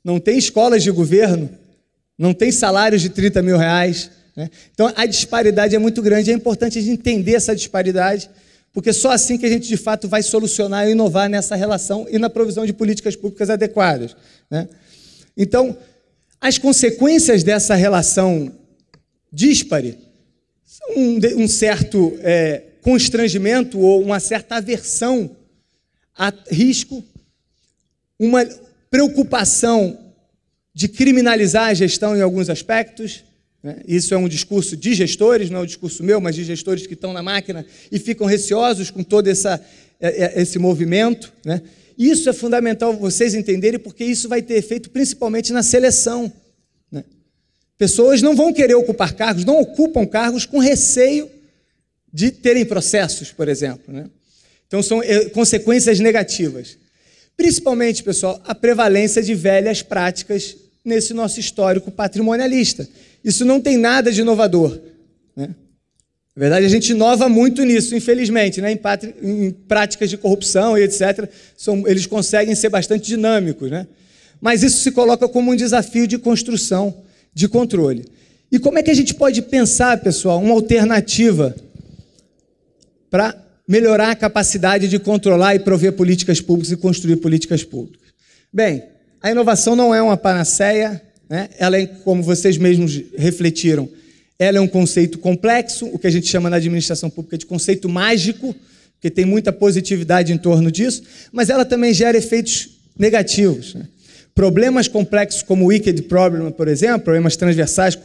não tem escolas de governo, não tem salários de 30 mil reais. Né? Então a disparidade é muito grande. É importante a gente entender essa disparidade, porque só assim que a gente de fato vai solucionar e inovar nessa relação e na provisão de políticas públicas adequadas. Né? Então, as consequências dessa relação díspare são um, um certo é, constrangimento ou uma certa aversão a risco, uma preocupação de criminalizar a gestão em alguns aspectos. Né? Isso é um discurso de gestores, não é um discurso meu, mas de gestores que estão na máquina e ficam receosos com todo essa, é, é, esse movimento. Né? Isso é fundamental vocês entenderem, porque isso vai ter efeito principalmente na seleção. Né? Pessoas não vão querer ocupar cargos, não ocupam cargos com receio de terem processos, por exemplo. Né? Então, são é, consequências negativas. Principalmente, pessoal, a prevalência de velhas práticas nesse nosso histórico patrimonialista. Isso não tem nada de inovador. Né? Na verdade, a gente inova muito nisso, infelizmente, né? em, em práticas de corrupção e etc. São, eles conseguem ser bastante dinâmicos. Né? Mas isso se coloca como um desafio de construção de controle. E como é que a gente pode pensar, pessoal, uma alternativa para melhorar a capacidade de controlar e prover políticas públicas e construir políticas públicas? Bem, a inovação não é uma panaceia, né? ela é, como vocês mesmos refletiram, ela é um conceito complexo, o que a gente chama na administração pública de conceito mágico, porque tem muita positividade em torno disso, mas ela também gera efeitos negativos. Né? Problemas complexos como o wicked problem, por exemplo, problemas transversais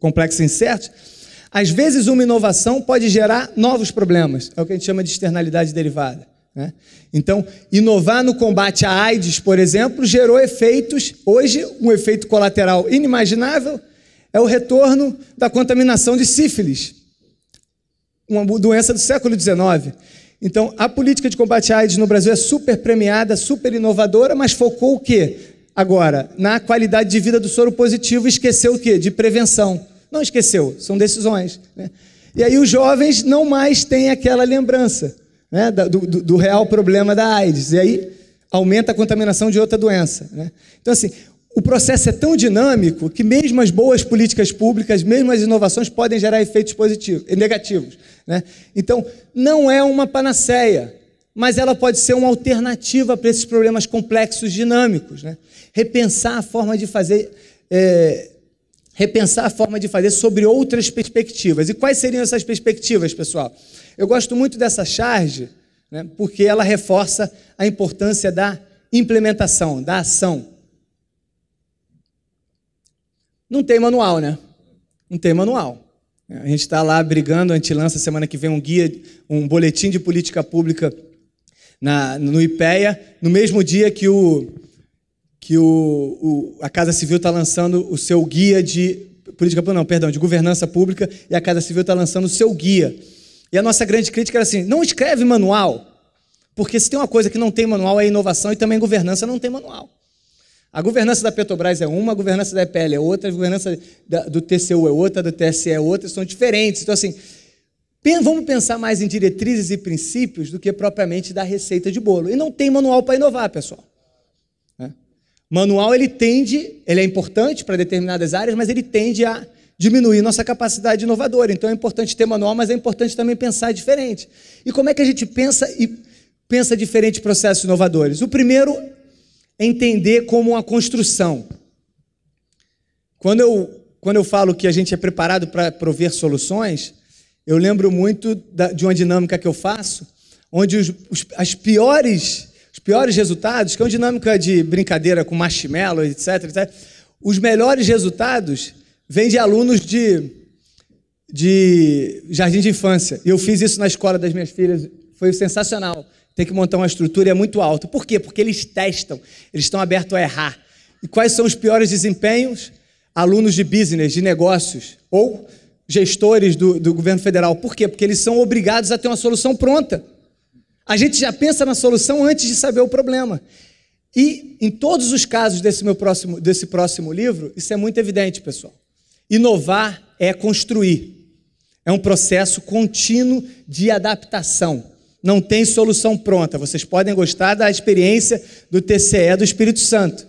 complexos e incertos, às vezes uma inovação pode gerar novos problemas, é o que a gente chama de externalidade derivada. Né? Então, inovar no combate à AIDS, por exemplo, gerou efeitos. Hoje, um efeito colateral inimaginável é o retorno da contaminação de sífilis, uma doença do século XIX. Então, a política de combate à AIDS no Brasil é super premiada, super inovadora, mas focou o quê? Agora, na qualidade de vida do soro positivo, esqueceu o quê? De prevenção. Não esqueceu, são decisões. Né? E aí os jovens não mais têm aquela lembrança né, do, do, real problema da AIDS. E aí aumenta a contaminação de outra doença. Né? Então, assim, o processo é tão dinâmico que mesmo as boas políticas públicas, mesmo as inovações podem gerar efeitos positivos, eh, negativos. Né? Então, não é uma panaceia, mas ela pode ser uma alternativa para esses problemas complexos, dinâmicos. Né? Repensar a forma de fazer. É, repensar a forma de fazer sobre outras perspectivas. E quais seriam essas perspectivas, pessoal? Eu gosto muito dessa charge, né, porque ela reforça a importância da implementação, da ação. Não tem manual, né? Não tem manual. A gente está lá brigando, a gente lança semana que vem um guia, um boletim de política pública na, no IPEA, no mesmo dia que, o, que o, o a Casa Civil está lançando o seu guia de política pública, não, perdão, de governança pública, e a Casa Civil está lançando o seu guia e a nossa grande crítica era assim: não escreve manual, porque se tem uma coisa que não tem manual é inovação e também governança não tem manual. A governança da Petrobras é uma, a governança da EPL é outra, a governança da, do TCU é outra, do TSE é outra, são diferentes. Então, assim, vamos pensar mais em diretrizes e princípios do que propriamente da receita de bolo. E não tem manual para inovar, pessoal. Né? Manual ele tende, ele é importante para determinadas áreas, mas ele tende a diminuir nossa capacidade inovadora. Então é importante ter manual, mas é importante também pensar diferente. E como é que a gente pensa e pensa diferente processos inovadores? O primeiro é entender como uma construção. Quando eu, quando eu falo que a gente é preparado para prover soluções, eu lembro muito da, de uma dinâmica que eu faço, onde os, os, as piores, os piores resultados, que é uma dinâmica de brincadeira com marshmallow, etc, etc os melhores resultados vem de alunos de, de jardim de infância. E eu fiz isso na escola das minhas filhas, foi sensacional. Tem que montar uma estrutura e é muito alto. Por quê? Porque eles testam, eles estão abertos a errar. E quais são os piores desempenhos? Alunos de business, de negócios ou gestores do, do governo federal. Por quê? Porque eles são obrigados a ter uma solução pronta. A gente já pensa na solução antes de saber o problema. E em todos os casos desse meu próximo, desse próximo livro, isso é muito evidente, pessoal. Inovar é construir. É um processo contínuo de adaptação. Não tem solução pronta. Vocês podem gostar da experiência do TCE do Espírito Santo,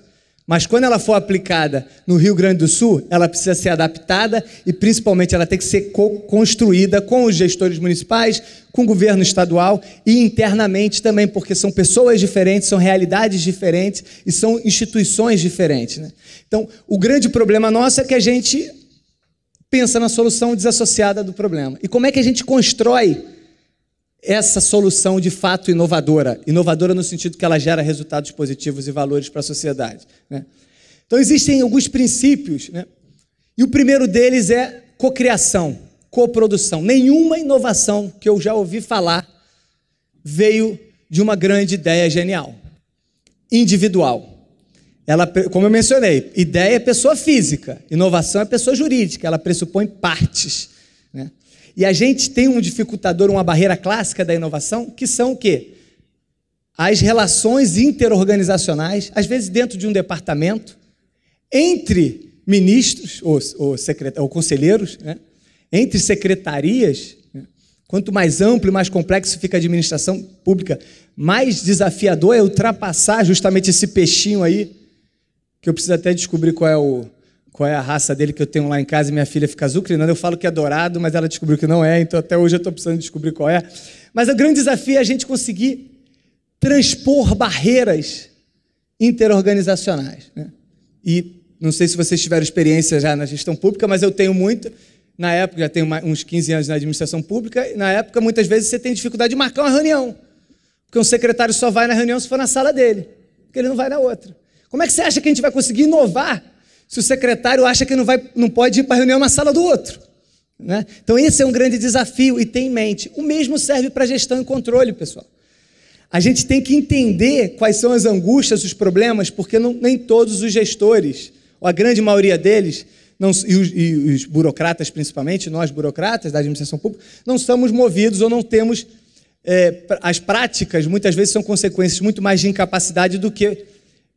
mas quando ela for aplicada no Rio Grande do Sul, ela precisa ser adaptada e principalmente ela tem que ser co construída com os gestores municipais, com o governo estadual e internamente também, porque são pessoas diferentes, são realidades diferentes e são instituições diferentes. Né? Então, o grande problema nosso é que a gente pensa na solução desassociada do problema. E como é que a gente constrói essa solução de fato inovadora? Inovadora no sentido que ela gera resultados positivos e valores para a sociedade. Né? Então, existem alguns princípios, né? e o primeiro deles é cocriação, coprodução. Nenhuma inovação que eu já ouvi falar veio de uma grande ideia genial, individual. Ela, como eu mencionei, ideia é pessoa física, inovação é pessoa jurídica, ela pressupõe partes. Né? E a gente tem um dificultador, uma barreira clássica da inovação, que são o quê? As relações interorganizacionais, às vezes dentro de um departamento, entre ministros ou, ou, ou conselheiros, né? entre secretarias. Né? Quanto mais amplo e mais complexo fica a administração pública, mais desafiador é ultrapassar justamente esse peixinho aí que eu preciso até descobrir qual é, o, qual é a raça dele que eu tenho lá em casa e minha filha fica azucrinando. Eu falo que é dourado, mas ela descobriu que não é, então até hoje eu estou precisando descobrir qual é. Mas o grande desafio é a gente conseguir transpor barreiras interorganizacionais. Né? E não sei se vocês tiveram experiência já na gestão pública, mas eu tenho muito. Na época, já tenho uns 15 anos na administração pública, e na época, muitas vezes, você tem dificuldade de marcar uma reunião. Porque um secretário só vai na reunião se for na sala dele, porque ele não vai na outra. Como é que você acha que a gente vai conseguir inovar se o secretário acha que não, vai, não pode ir para a reunião na sala do outro? Né? Então, esse é um grande desafio e tem em mente. O mesmo serve para gestão e controle, pessoal. A gente tem que entender quais são as angústias, os problemas, porque não, nem todos os gestores, ou a grande maioria deles, não, e, os, e, os, burocratas principalmente, nós burocratas da administração pública, não somos movidos ou não temos. É, as práticas muitas vezes são consequências muito mais de incapacidade do que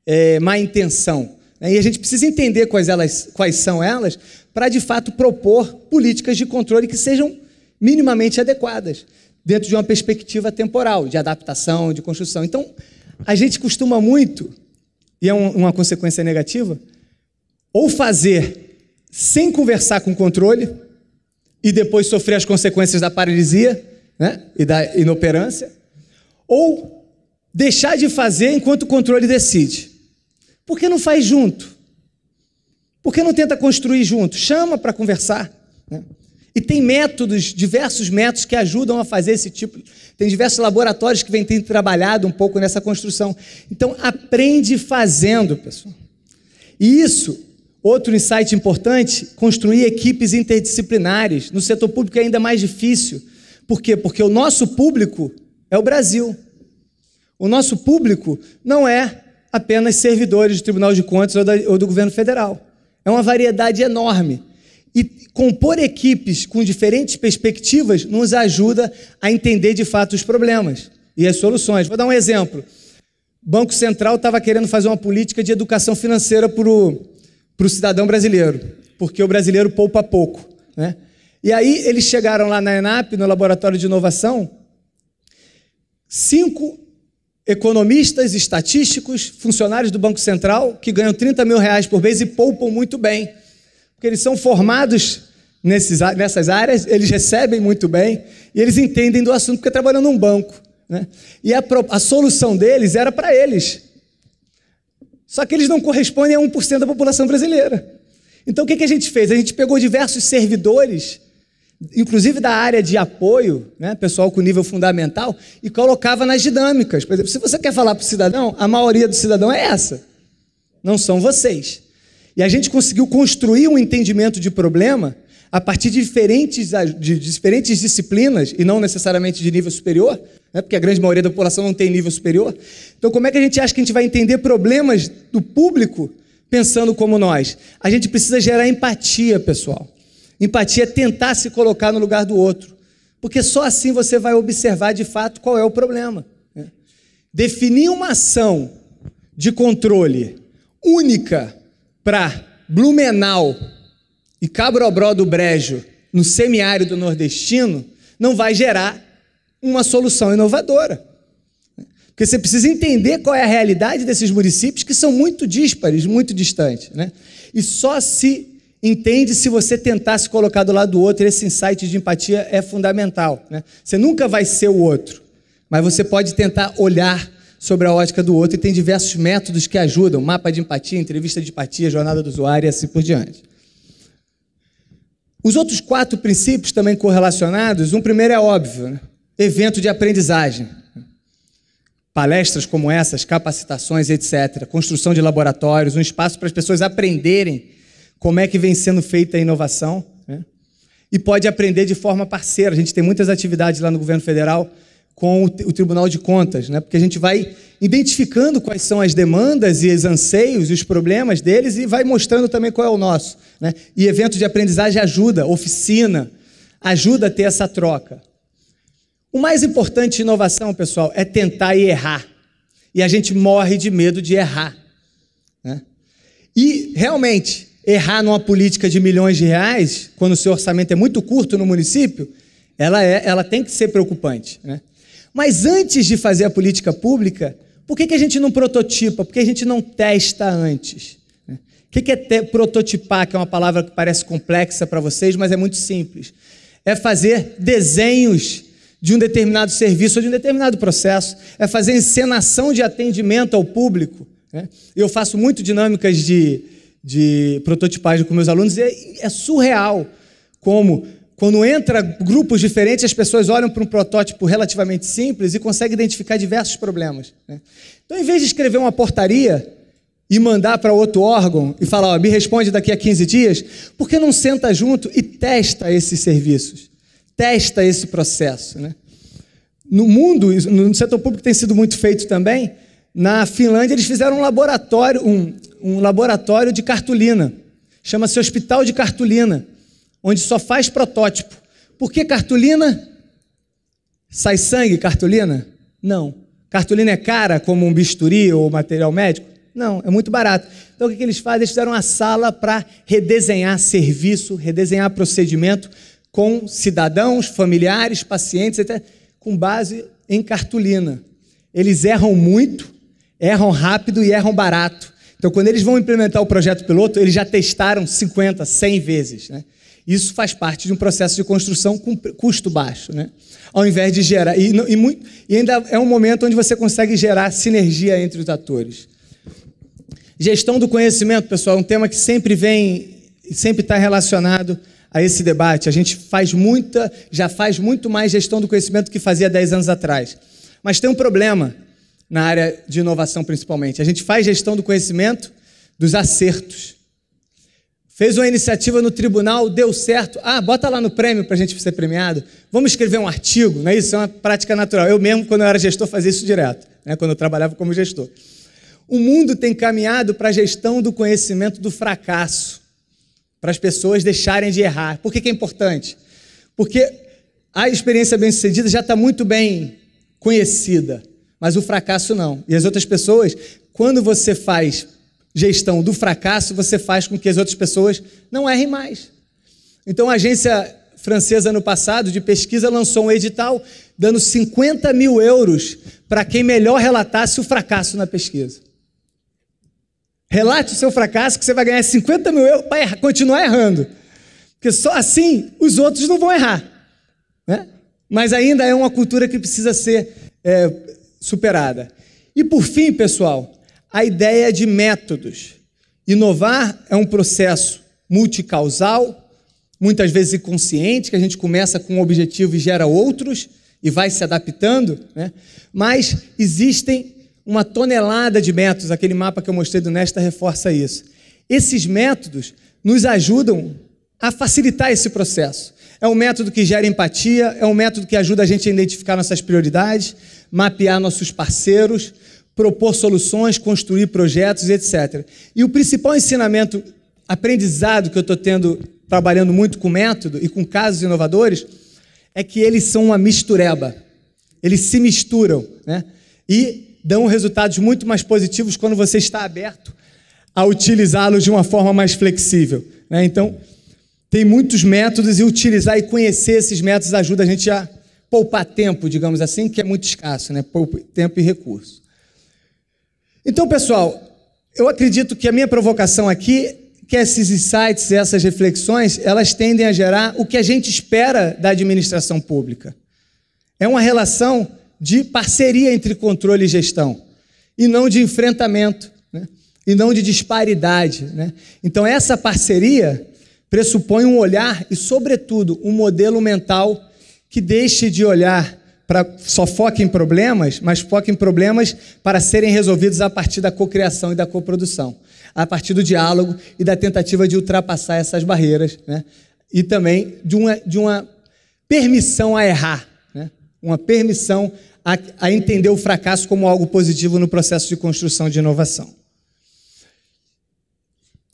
é, má intenção. Né? E a gente precisa entender quais, elas, quais são elas para, de fato, propor políticas de controle que sejam minimamente adequadas, dentro de uma perspectiva temporal, de adaptação, de construção. Então, a gente costuma muito, e é um, uma consequência negativa, ou fazer sem conversar com o controle e depois sofrer as consequências da paralisia né? e da inoperância, ou deixar de fazer enquanto o controle decide. Por que não faz junto? Por que não tenta construir junto? Chama para conversar. Né? E tem métodos, diversos métodos que ajudam a fazer esse tipo. Tem diversos laboratórios que vêm tendo trabalhado um pouco nessa construção. Então, aprende fazendo, pessoal. E isso, outro insight importante, construir equipes interdisciplinares. No setor público é ainda mais difícil. Por quê? Porque o nosso público é o Brasil. O nosso público não é apenas servidores do Tribunal de Contas ou, da, ou do governo federal. É uma variedade enorme. E compor equipes com diferentes perspectivas nos ajuda a entender de fato os problemas e as soluções. Vou dar um exemplo. O Banco Central estava querendo fazer uma política de educação financeira para o cidadão brasileiro, porque o brasileiro poupa pouco. Né? E aí eles chegaram lá na ENAP, no Laboratório de Inovação, cinco economistas, estatísticos, funcionários do Banco Central que ganham 30 mil reais por mês e poupam muito bem, porque eles são formados nesses, nessas áreas, eles recebem muito bem e eles entendem do assunto porque trabalham num banco. Né? E a, a solução deles era para eles. Só que eles não correspondem a 1% da população brasileira. Então o que, que a gente fez? A gente pegou diversos servidores inclusive da área de apoio, né, pessoal com nível fundamental, e colocava nas dinâmicas. Por exemplo, se você quer falar para o cidadão, a maioria do cidadão é essa. Não são vocês. E a gente conseguiu construir um entendimento de problema a partir de diferentes, de diferentes disciplinas, e não necessariamente de nível superior, né, porque a grande maioria da população não tem nível superior. Então, como é que a gente acha que a gente vai entender problemas do público pensando como nós? A gente precisa gerar empatia, pessoal. Empatia é tentar se colocar no lugar do outro, porque só assim você vai observar de fato qual é o problema. Né? Definir uma ação de controle única para Blumenau e Cabrobró do Brejo, no semiárido nordestino, não vai gerar uma solução inovadora. Né? Porque você precisa entender qual é a realidade desses municípios que são muito díspares, muito distantes. Né? E só se entende se você tentar se colocar do lado do outro. Esse insight de empatia é fundamental. Né? Você nunca vai ser o outro, mas você pode tentar olhar sobre a ótica do outro e tem diversos métodos que ajudam: mapa de empatia, entrevista de empatia, jornada do usuário e assim por diante. Os outros quatro princípios também correlacionados, um primeiro é óbvio, né? evento de aprendizagem. Palestras como essas, capacitações, etc. Construção de laboratórios, um espaço para as pessoas aprenderem como é que vem sendo feita a inovação, né? e pode aprender de forma parceira. A gente tem muitas atividades lá no governo federal com o Tribunal de Contas, né? porque a gente vai identificando quais são as demandas e os anseios e os problemas deles e vai mostrando também qual é o nosso. Né? E evento de aprendizagem ajuda, oficina, ajuda a ter essa troca. O mais importante de inovação, pessoal, é tentar e errar. E a gente morre de medo de errar. Né? E, realmente, errar numa política de milhões de reais, quando o seu orçamento é muito curto no município, ela, é, ela tem que ser preocupante. Né? Mas antes de fazer a política pública, por que, que a gente não prototipa? Por que a gente não testa antes? Né? O que, que é prototipar, que é uma palavra que parece complexa para vocês, mas é muito simples? É fazer desenhos de um determinado serviço ou de um determinado processo, é fazer encenação de atendimento ao público. Né? Eu faço muito dinâmicas de, de prototipagem com meus alunos, e é, é surreal como, quando entra grupos diferentes, as pessoas olham para um protótipo relativamente simples e conseguem identificar diversos problemas. Né? Então, em vez de escrever uma portaria e mandar para outro órgão e falar, me responde daqui a 15 dias, por que não senta junto e testa esses serviços? Testa esse processo, né? No mundo, no setor público tem sido muito feito também, na Finlândia eles fizeram um laboratório, um, um laboratório de cartolina. Chama-se Hospital de Cartolina, onde só faz protótipo. Por que cartolina? Sai sangue cartolina? Não. Cartolina é cara como um bisturi ou material médico? Não, é muito barato. Então o que eles fazem? Eles fizeram uma sala para redesenhar serviço, redesenhar procedimento com cidadãos, familiares, pacientes, até com base em cartolina. Eles erram muito, erram rápido e erram barato. Então, quando eles vão implementar o projeto piloto, eles já testaram 50, 100 vezes. Né? Isso faz parte de um processo de construção com custo baixo, né? ao invés de gerar. E, e, muito, e ainda é um momento onde você consegue gerar sinergia entre os atores. Gestão do conhecimento, pessoal, é um tema que sempre vem, sempre está relacionado a esse debate. A gente faz muita, já faz muito mais gestão do conhecimento do que fazia 10 anos atrás. Mas tem um problema na área de inovação principalmente. A gente faz gestão do conhecimento dos acertos. Fez uma iniciativa no tribunal, deu certo. Ah, bota lá no prêmio para a gente ser premiado. Vamos escrever um artigo, não é isso? É uma prática natural. Eu mesmo, quando eu era gestor, fazia isso direto, né? quando eu trabalhava como gestor. O mundo tem caminhado para a gestão do conhecimento do fracasso, para as pessoas deixarem de errar. Por que, que é importante? Porque a experiência bem-sucedida já está muito bem conhecida mas o fracasso não. E as outras pessoas, quando você faz gestão do fracasso, você faz com que as outras pessoas não errem mais. Então a agência francesa no passado de pesquisa lançou um edital dando 50 mil euros para quem melhor relatasse o fracasso na pesquisa. Relate o seu fracasso que você vai ganhar 50 mil euros para continuar errando. Porque só assim os outros não vão errar. Né? Mas ainda é uma cultura que precisa ser é, superada. E por fim, pessoal, a ideia é de métodos. Inovar é um processo multicausal, muitas vezes inconsciente, que a gente começa com um objetivo e gera outros e vai se adaptando, né? mas existem uma tonelada de métodos, aquele mapa que eu mostrei do Nesta reforça isso. Esses métodos nos ajudam a facilitar esse processo. É um método que gera empatia, é um método que ajuda a gente a identificar nossas prioridades, mapear nossos parceiros, propor soluções, construir projetos, etc. E o principal ensinamento, aprendizado que eu estou tendo, trabalhando muito com método e com casos inovadores, é que eles são uma mistureba. Eles se misturam, né? E dão resultados muito mais positivos quando você está aberto a utilizá-los de uma forma mais flexível. Né? Então, tem muitos métodos e utilizar e conhecer esses métodos ajuda a gente a poupar tempo, digamos assim, que é muito escasso, né? Poupa tempo e recurso. Então, pessoal, eu acredito que a minha provocação aqui que esses insights, essas reflexões, elas tendem a gerar o que a gente espera da administração pública. É uma relação de parceria entre controle e gestão, e não de enfrentamento, né? e não de disparidade. Né? Então, essa parceria pressupõe um olhar e, sobretudo, um modelo mental que deixe de olhar para só foca em problemas, mas foca em problemas para serem resolvidos a partir da cocriação e da coprodução, a partir do diálogo e da tentativa de ultrapassar essas barreiras, né? E também de uma, de uma permissão a errar, né? Uma permissão a, a entender o fracasso como algo positivo no processo de construção de inovação.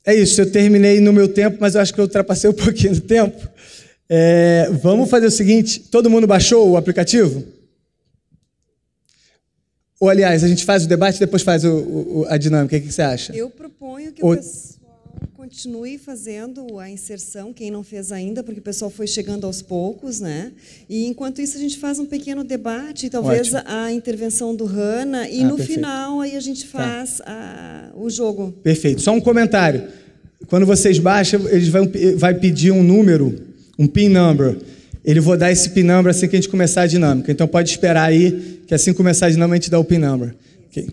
É isso, eu terminei no meu tempo, mas eu acho que eu ultrapassei um pouquinho do tempo. É, vamos fazer o seguinte: todo mundo baixou o aplicativo? Ou, aliás, a gente faz o debate e depois faz o, o, a dinâmica. O que, você acha? Eu
proponho que o, o pessoal continue fazendo a inserção, quem não fez ainda, porque o pessoal foi chegando aos poucos, né? E enquanto isso a gente faz um pequeno debate, talvez Ótimo. a intervenção do Hanna, e ah, no perfeito. final aí a gente tá. faz tá. a, o jogo.
Perfeito. Só um comentário. Quando vocês baixam, eles vão vai pedir um número um PIN number. Ele vou dar esse PIN number assim que a gente começar a dinâmica. Então pode esperar aí que assim começar a dinâmica a gente dá o PIN number. Okay.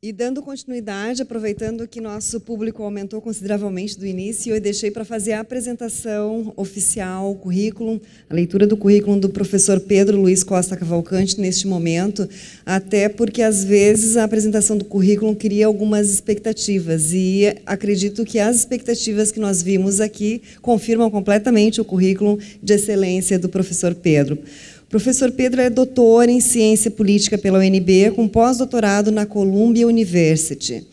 E dando continuidade, aproveitando que nosso público aumentou consideravelmente do início, eu deixei para fazer a apresentação oficial, o currículo, a leitura do currículo do professor Pedro Luiz Costa Cavalcante neste momento, até porque às vezes a apresentação do currículo cria algumas expectativas e acredito que as expectativas que nós vimos aqui confirmam completamente o currículo de excelência do professor Pedro. Professor Pedro é doutor em ciência política pela UNB, com pós-doutorado na Columbia University.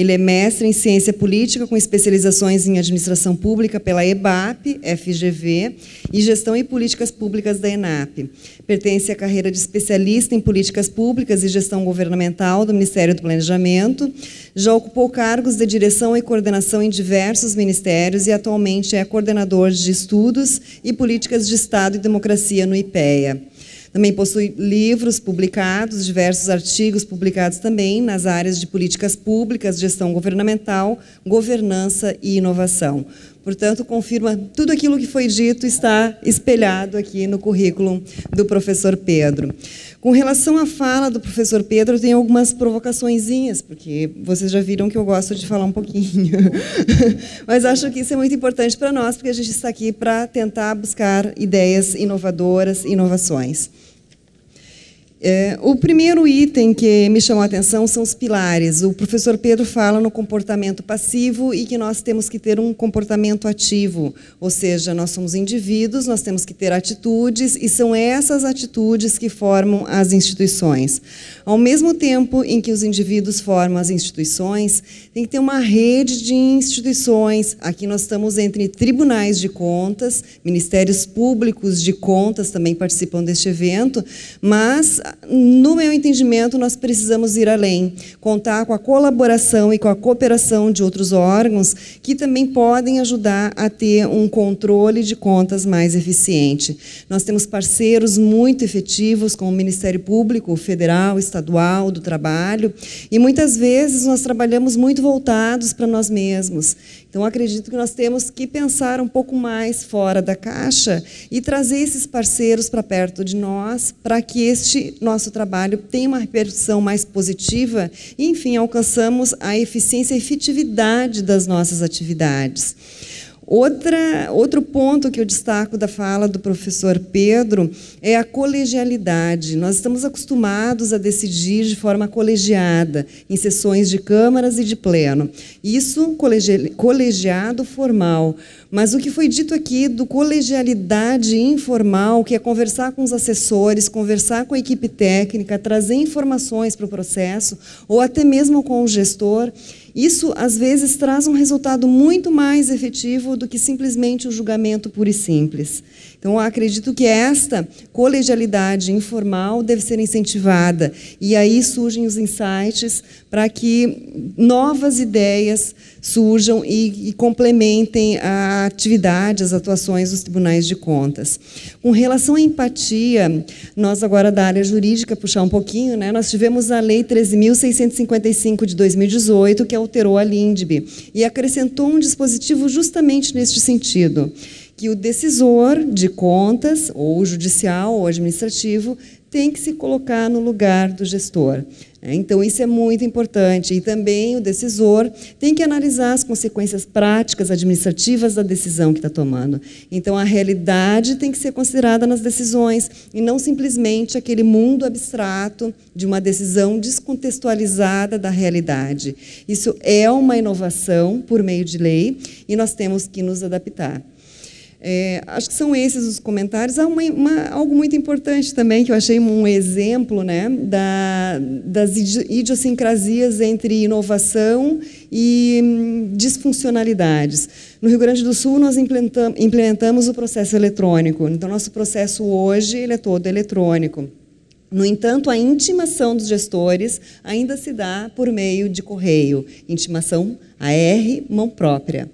Ele é mestre em ciência política com especializações em administração pública pela EBAP, FGV, e gestão e políticas públicas da ENAP. Pertence à carreira de especialista em políticas públicas e gestão governamental do Ministério do Planejamento. Já ocupou cargos de direção e coordenação em diversos ministérios e atualmente é coordenador de estudos e políticas de Estado e democracia no IPEA. Também possui livros publicados, diversos artigos publicados também nas áreas de políticas públicas, gestão governamental, governança e inovação. Portanto, confirma tudo aquilo que foi dito está espelhado aqui no currículo do professor Pedro. Com relação à fala do professor Pedro, tem algumas provocaçõezinhas, porque vocês já viram que eu gosto de falar um pouquinho. Mas acho que isso é muito importante para nós, porque a gente está aqui para tentar buscar ideias inovadoras, inovações. É, o primeiro item que me chamou a atenção são os pilares. O professor Pedro fala no comportamento passivo e que nós temos que ter um comportamento ativo, ou seja, nós somos indivíduos, nós temos que ter atitudes e são essas atitudes que formam as instituições. Ao mesmo tempo em que os indivíduos formam as instituições, tem que ter uma rede de instituições. Aqui nós estamos entre tribunais de contas, ministérios públicos de contas também participam deste evento, mas no meu entendimento, nós precisamos ir além, contar com a colaboração e com a cooperação de outros órgãos que também podem ajudar a ter um controle de contas mais eficiente. Nós temos parceiros muito efetivos, com o Ministério Público Federal, Estadual, do Trabalho, e muitas vezes nós trabalhamos muito voltados para nós mesmos. Então, acredito que nós temos que pensar um pouco mais fora da caixa e trazer esses parceiros para perto de nós, para que este nosso trabalho tenha uma repercussão mais positiva e, enfim, alcançamos a eficiência e efetividade das nossas atividades. Outra, outro ponto que eu destaco da fala do professor Pedro é a colegialidade. Nós estamos acostumados a decidir de forma colegiada, em sessões de câmaras e de pleno. Isso, colegi colegiado formal. Mas o que foi dito aqui do colegialidade informal, que é conversar com os assessores, conversar com a equipe técnica, trazer informações para o processo, ou até mesmo com o gestor, isso, às vezes, traz um resultado muito mais efetivo do que simplesmente o julgamento puro e simples. Então, acredito que esta colegialidade informal deve ser incentivada. E aí surgem os insights para que novas ideias surjam e, e, complementem a atividade, as atuações dos tribunais de contas. Com relação à empatia, nós agora da área jurídica, puxar um pouquinho, né, nós tivemos a Lei 13.655 de 2018, que é alterou a LINDB e acrescentou um dispositivo justamente neste sentido, que o decisor de contas, ou judicial ou administrativo, tem que se colocar no lugar do gestor. Então, isso é muito importante. E também o decisor tem que analisar as consequências práticas, administrativas da decisão que está tomando. Então, a realidade tem que ser considerada nas decisões e não simplesmente aquele mundo abstrato de uma decisão descontextualizada da realidade. Isso é uma inovação por meio de lei e nós temos que nos adaptar. É, acho que são esses os comentários. Há uma, uma, algo muito importante também, que eu achei um exemplo né, da, das idiosincrasias entre inovação e hum, disfuncionalidades. No Rio Grande do Sul, nós implementamos, implementamos o processo eletrônico. Então, nosso processo hoje ele é todo eletrônico. No entanto, a intimação dos gestores ainda se dá por meio de correio, intimação AR, mão própria.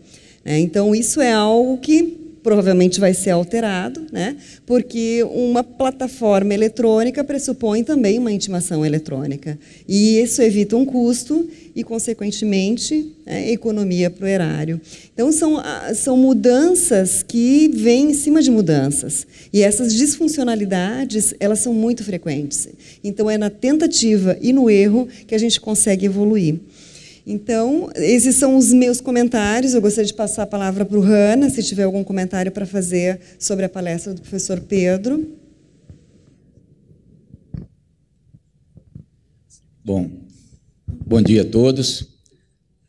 É, então, isso é algo que provavelmente vai ser alterado, né? porque uma plataforma eletrônica pressupõe também uma intimação eletrônica. E isso evita um custo e, consequentemente, né, economia para o erário. Então, são, ah, são mudanças que vêm em cima de mudanças. E essas disfuncionalidades, elas são muito frequentes. Então, é na tentativa e no erro que a gente consegue evoluir. Então, esses são os meus comentários. Eu gostaria de passar a palavra para o Hanna, se tiver algum comentário para fazer sobre a palestra do professor Pedro.
Bom, bom dia a todos.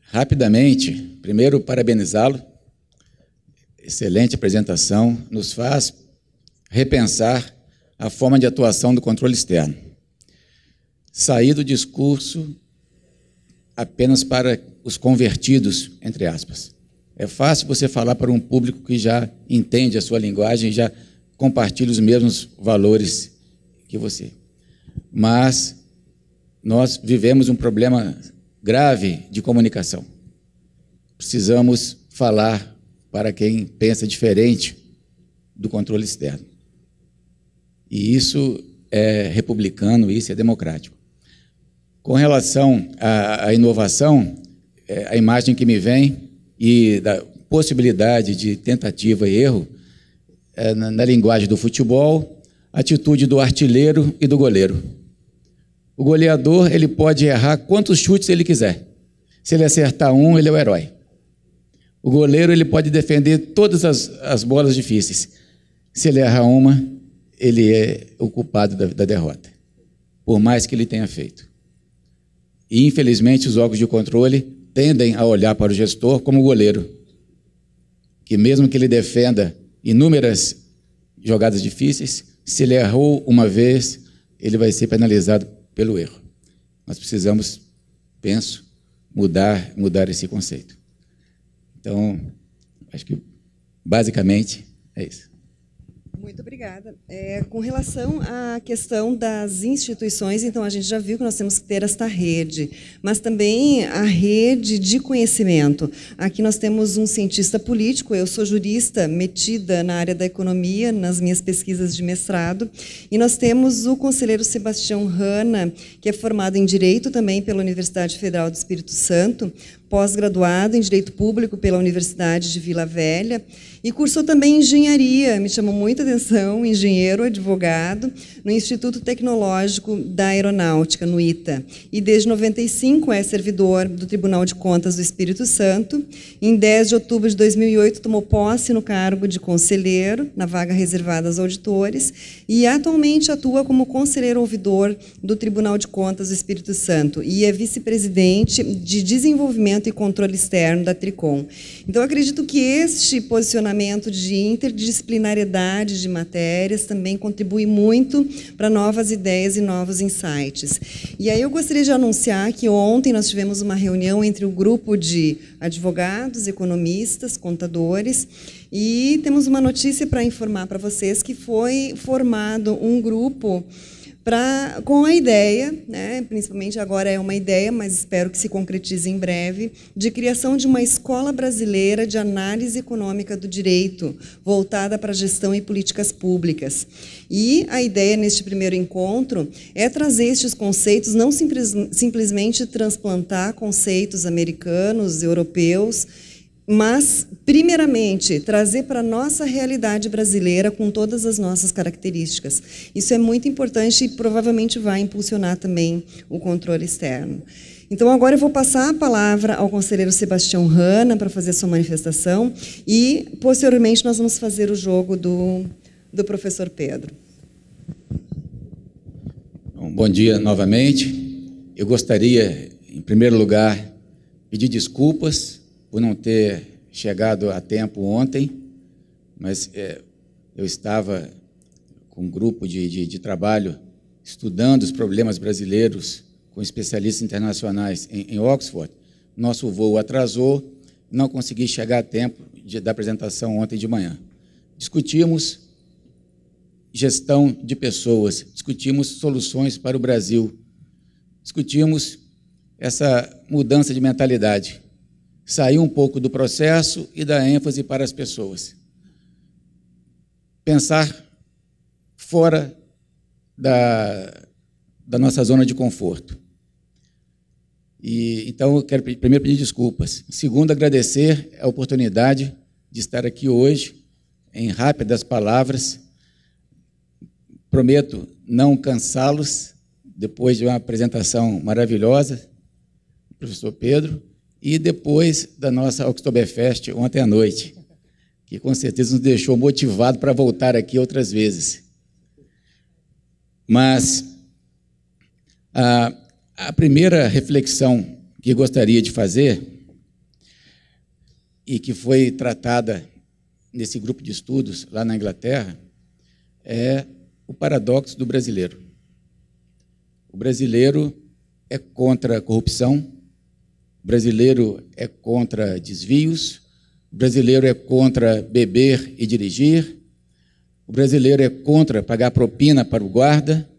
Rapidamente, primeiro parabenizá-lo. Excelente apresentação, nos faz repensar a forma de atuação do controle externo. Sair do discurso apenas para os convertidos, entre aspas. É fácil você falar para um público que já entende a sua linguagem, já compartilha os mesmos valores que você. Mas nós vivemos um problema grave de comunicação. Precisamos falar para quem pensa diferente do controle externo. E isso é republicano, isso é democrático. Com relação à, à inovação, é, a imagem que me vem e da possibilidade de tentativa e erro é, na, na linguagem do futebol, atitude do artilheiro e do goleiro. O goleador ele pode errar quantos chutes ele quiser. Se ele acertar um, ele é o herói. O goleiro ele pode defender todas as, as bolas difíceis. Se ele errar uma, ele é o culpado da, da derrota, por mais que ele tenha feito. E, infelizmente, os órgãos de controle tendem a olhar para o gestor como goleiro, que, mesmo que ele defenda inúmeras jogadas difíceis, se ele errou uma vez, ele vai ser penalizado pelo erro. Nós precisamos, penso, mudar, mudar esse conceito. Então, acho que basicamente é isso.
Muito obrigada. É, com relação à questão das instituições, então a gente já viu que nós temos que ter esta rede, mas também a rede de conhecimento. Aqui nós temos um cientista político, eu sou jurista metida na área da economia, nas minhas pesquisas de mestrado, e nós temos o conselheiro Sebastião Hanna, que é formado em Direito também pela Universidade Federal do Espírito Santo, pós-graduado em Direito Público pela Universidade de Vila Velha e cursou também Engenharia, me chamou muita atenção, engenheiro, advogado, no Instituto Tecnológico da Aeronáutica, no ITA. E desde 95 é servidor do Tribunal de Contas do Espírito Santo. Em 10 de outubro de 2008 tomou posse no cargo de conselheiro, na vaga reservada aos auditores, e atualmente atua como conselheiro ouvidor do Tribunal de Contas do Espírito Santo e é vice-presidente de desenvolvimento e Controle Externo da Tricom. Então, acredito que este posicionamento de interdisciplinariedade de matérias também contribui muito para novas ideias e novos insights. E aí eu gostaria de anunciar que ontem nós tivemos uma reunião entre o grupo de advogados, economistas, contadores e temos uma notícia para informar para vocês que foi formado um grupo Pra, com a ideia, né, principalmente agora é uma ideia, mas espero que se concretize em breve, de criação de uma escola brasileira de análise econômica do direito, voltada para gestão e políticas públicas. E a ideia neste primeiro encontro é trazer estes conceitos, não simples, simplesmente transplantar conceitos americanos, europeus mas, primeiramente, trazer para a nossa realidade brasileira com todas as nossas características. Isso é muito importante e provavelmente vai impulsionar também o controle externo. Então, agora eu vou passar a palavra ao conselheiro Sebastião Hanna para fazer sua manifestação e, posteriormente, nós vamos fazer o jogo do, do professor Pedro.
Bom dia novamente. Eu gostaria, em primeiro lugar, pedir desculpas por não ter chegado a tempo ontem, mas é, eu estava com um grupo de, de, de, trabalho estudando os problemas brasileiros com especialistas internacionais em, em Oxford. Nosso voo atrasou, não consegui chegar a tempo de, da apresentação ontem de manhã. Discutimos gestão de pessoas, discutimos soluções para o Brasil, discutimos essa mudança de mentalidade sair um pouco do processo e dar ênfase para as pessoas. Pensar fora da, da nossa zona de conforto. E, então, eu quero primeiro pedir desculpas. Segundo, agradecer a oportunidade de estar aqui hoje, em rápidas palavras. Prometo não cansá-los depois de uma apresentação maravilhosa, professor Pedro e depois da nossa Oktoberfest ontem à noite, que com certeza nos deixou motivado para voltar aqui outras vezes. Mas a, a primeira reflexão que gostaria de fazer e que foi tratada nesse grupo de estudos lá na Inglaterra é o paradoxo do brasileiro. O brasileiro é contra a corrupção, brasileiro é contra desvios, o brasileiro é contra beber e dirigir, o brasileiro é contra pagar propina para o guarda,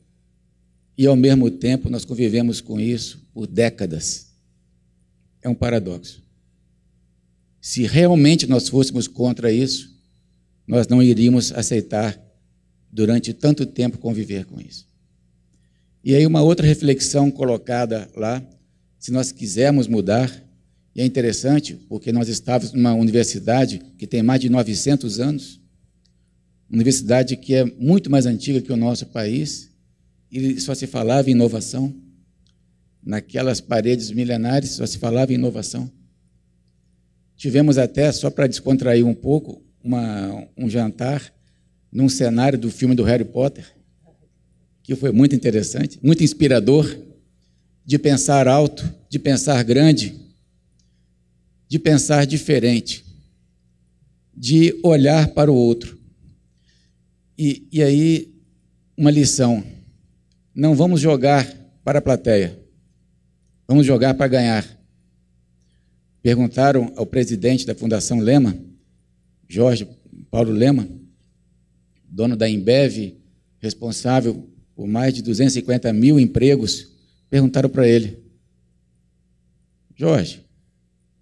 e ao mesmo tempo nós convivemos com isso por décadas. É um paradoxo. Se realmente nós fôssemos contra isso, nós não iríamos aceitar durante tanto tempo conviver com isso. E aí uma outra reflexão colocada lá se nós quisermos mudar, e é interessante porque nós estávamos numa universidade que tem mais de 900 anos, universidade que é muito mais antiga que o nosso país, e só se falava em inovação. Naquelas paredes milenares só se falava em inovação. Tivemos até, só para descontrair um pouco, uma, um jantar num cenário do filme do Harry Potter, que foi muito interessante, muito inspirador de pensar alto, de pensar grande, de pensar diferente, de olhar para o outro. E, e aí, uma lição: não vamos jogar para a plateia, vamos jogar para ganhar. Perguntaram ao presidente da Fundação Lema, Jorge Paulo Lema, dono da Embev, responsável por mais de 250 mil empregos Perguntaram para ele: Jorge,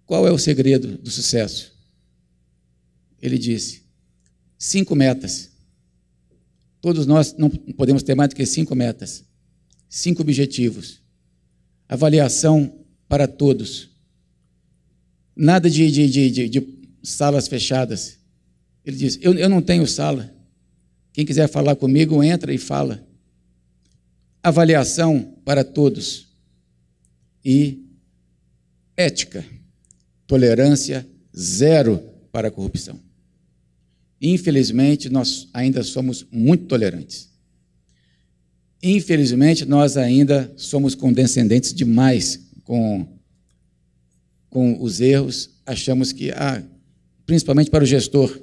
qual é o segredo do sucesso? Ele disse: cinco metas. Todos nós não podemos ter mais do que cinco metas, cinco objetivos. Avaliação para todos. Nada de, de, de, de salas fechadas. Ele disse, eu, eu não tenho sala. Quem quiser falar comigo, entra e fala avaliação para todos e ética, tolerância zero para a corrupção. Infelizmente, nós ainda somos muito tolerantes. Infelizmente, nós ainda somos condescendentes demais com, com os erros. Achamos que, ah, principalmente para o gestor,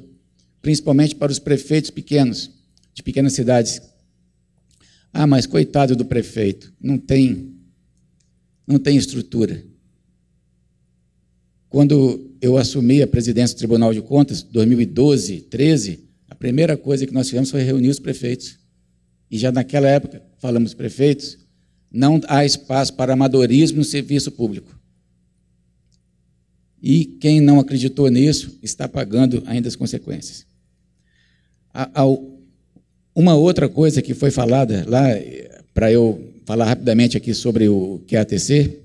principalmente para os prefeitos pequenos, de pequenas cidades, ah, mas coitado do prefeito, não tem não tem estrutura. Quando eu assumi a presidência do Tribunal de Contas, 2012, 13, a primeira coisa que nós fizemos foi reunir os prefeitos. E já naquela época, falamos prefeitos, não há espaço para amadorismo no serviço público. E quem não acreditou nisso está pagando ainda as consequências. Ao uma outra coisa que foi falada lá, para eu falar rapidamente aqui sobre o QATC, é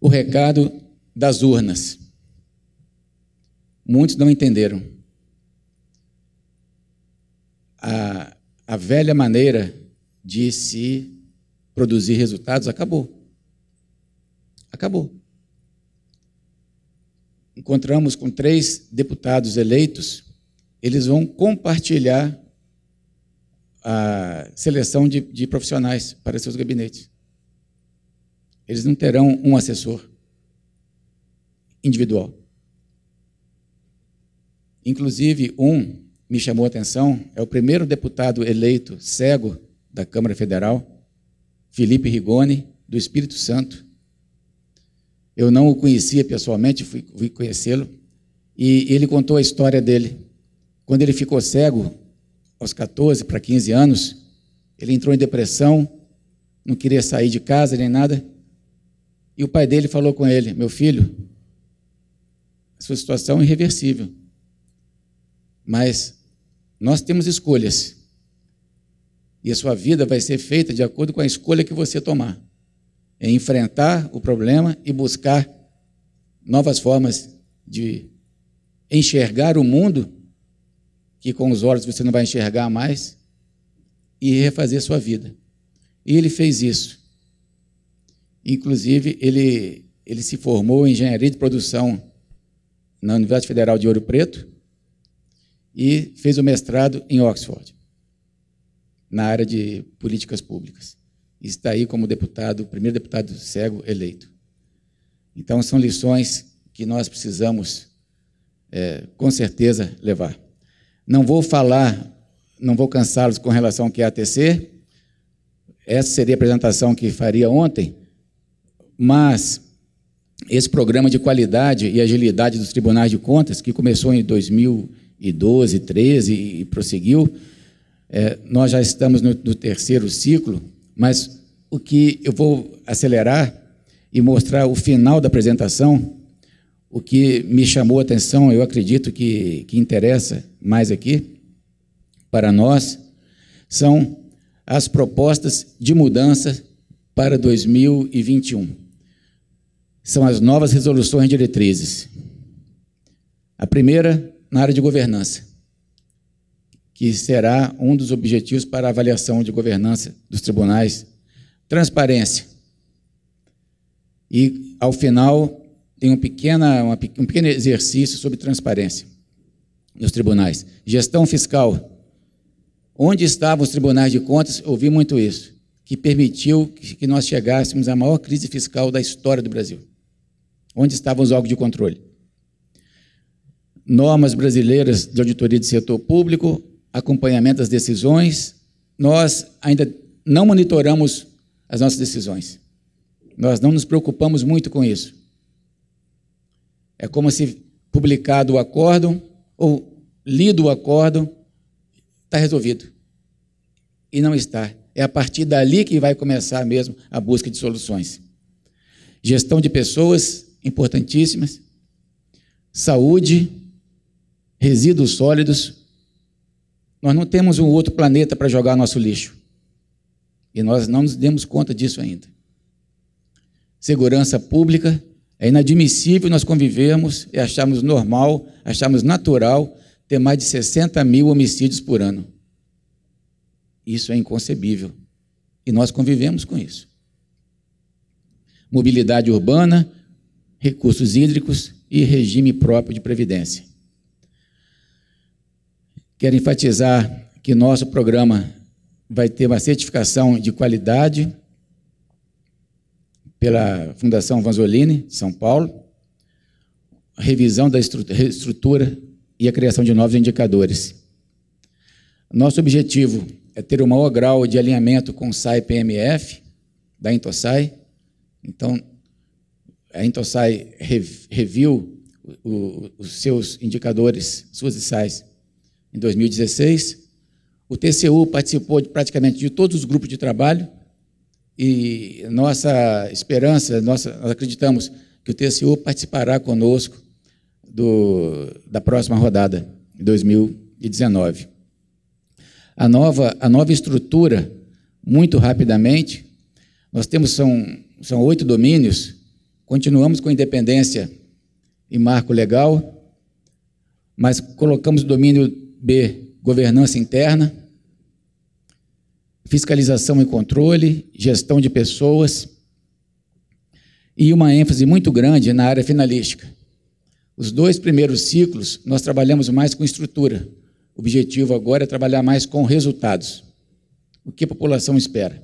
o recado das urnas. Muitos não entenderam. A, a velha maneira de se produzir resultados acabou. Acabou. Encontramos com três deputados eleitos, eles vão compartilhar a seleção de, de profissionais para seus gabinetes. Eles não terão um assessor individual. Inclusive, um me chamou a atenção, é o primeiro deputado eleito cego da Câmara Federal, Felipe Rigoni, do Espírito Santo. Eu não o conhecia pessoalmente, fui, fui conhecê-lo, e ele contou a história dele. Quando ele ficou cego, aos 14 para 15 anos, ele entrou em depressão, não queria sair de casa nem nada. E o pai dele falou com ele: Meu filho, a sua situação é irreversível, mas nós temos escolhas. E a sua vida vai ser feita de acordo com a escolha que você tomar. É enfrentar o problema e buscar novas formas de enxergar o mundo que com os olhos você não vai enxergar mais, e refazer sua vida. E ele fez isso. Inclusive, ele, ele se formou em engenharia de produção na Universidade Federal de Ouro Preto e fez o mestrado em Oxford, na área de políticas públicas. E está aí como deputado, primeiro deputado cego eleito. Então, são lições que nós precisamos, é, com certeza, levar. Não vou falar, não vou cansá-los com relação ao que é ATC. Essa seria a apresentação que faria ontem, mas esse programa de qualidade e agilidade dos tribunais de contas, que começou em 2012, 13 e prosseguiu, é, nós já estamos no, no terceiro ciclo, mas o que eu vou acelerar e mostrar o final da apresentação o que me chamou a atenção, eu acredito que, que interessa mais aqui para nós, são as propostas de mudança para 2021. São as novas resoluções diretrizes. A primeira, na área de governança, que será um dos objetivos para a avaliação de governança dos tribunais. Transparência. E, ao final, tem um, pequena, uma, um pequeno exercício sobre transparência nos tribunais. Gestão fiscal. Onde estavam os tribunais de contas? Ouvi muito isso. Que permitiu que nós chegássemos à maior crise fiscal da história do Brasil. Onde estavam os órgãos de controle? Normas brasileiras de auditoria de setor público, acompanhamento das decisões. Nós ainda não monitoramos as nossas decisões. Nós não nos preocupamos muito com isso. É como se publicado o acórdão ou lido o acórdão, está resolvido. E não está. É a partir dali que vai começar mesmo a busca de soluções. Gestão de pessoas importantíssimas, saúde, resíduos sólidos. Nós não temos um outro planeta para jogar nosso lixo. E nós não nos demos conta disso ainda. Segurança pública, é inadmissível nós convivermos e acharmos normal, acharmos natural ter mais de 60 mil homicídios por ano. Isso é inconcebível. E nós convivemos com isso. Mobilidade urbana, recursos hídricos e regime próprio de previdência. Quero enfatizar que nosso programa vai ter uma certificação de qualidade pela Fundação Vanzolini, São Paulo, revisão da estrutura e a criação de novos indicadores. Nosso objetivo é ter o maior grau de alinhamento com o SAI-PMF, da Intosai. Então, a Intosai reviu os seus indicadores, suas SAIs, em 2016. O TCU participou de praticamente de todos os grupos de trabalho, e nossa esperança, nossa, nós acreditamos que o TCU participará conosco do, da próxima rodada, de 2019. A nova, a nova estrutura, muito rapidamente, nós temos, são, são oito domínios, continuamos com independência e marco legal, mas colocamos o domínio B, governança interna, fiscalização e controle, gestão de pessoas e uma ênfase muito grande na área finalística. Os dois primeiros ciclos nós trabalhamos mais com estrutura. O objetivo agora é trabalhar mais com resultados. O que a população espera.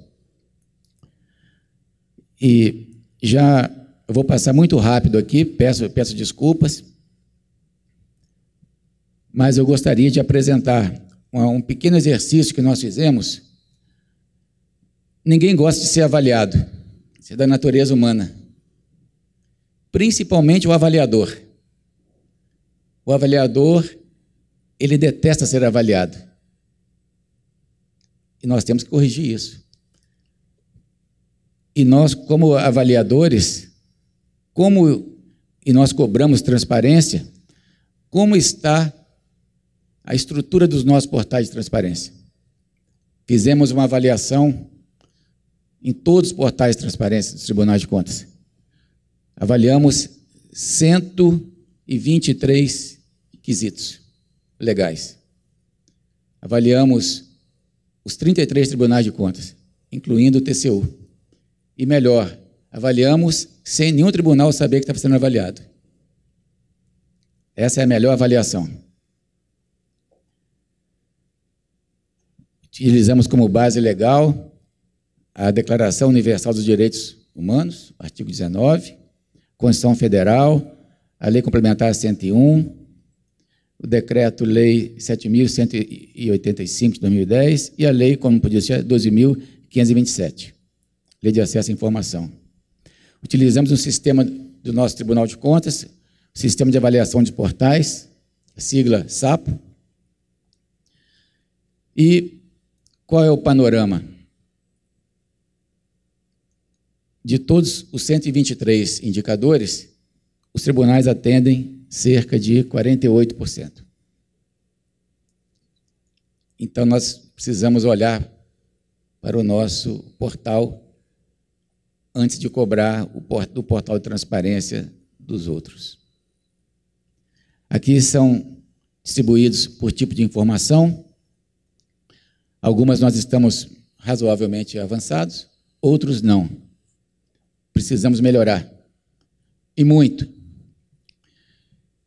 E já eu vou passar muito rápido aqui, peço, peço desculpas, mas eu gostaria de apresentar um pequeno exercício que nós fizemos ninguém gosta de ser avaliado. Isso é da natureza humana. Principalmente o avaliador. O avaliador, ele detesta ser avaliado. E nós temos que corrigir isso. E nós, como avaliadores, como e nós cobramos transparência, como está a estrutura dos nossos portais de transparência? Fizemos uma avaliação em todos os portais de transparência dos tribunais de contas. Avaliamos 123 quesitos legais. Avaliamos os 33 tribunais de contas, incluindo o TCU. E melhor, avaliamos sem nenhum tribunal saber que estava sendo avaliado. Essa é a melhor avaliação. Utilizamos como base legal a Declaração Universal dos Direitos Humanos, artigo 19, Constituição Federal, a Lei Complementar 101, o Decreto-Lei 7.185 de 2010 e a Lei, como podia ser, 12.527, Lei de Acesso à Informação. Utilizamos um sistema do nosso Tribunal de Contas, Sistema de Avaliação de Portais, sigla SAPO. E qual é o panorama? De todos os 123 indicadores, os tribunais atendem cerca de 48%. Então, nós precisamos olhar para o nosso portal antes de cobrar do portal de transparência dos outros. Aqui são distribuídos por tipo de informação. Algumas nós estamos razoavelmente avançados, outros não precisamos melhorar. E muito.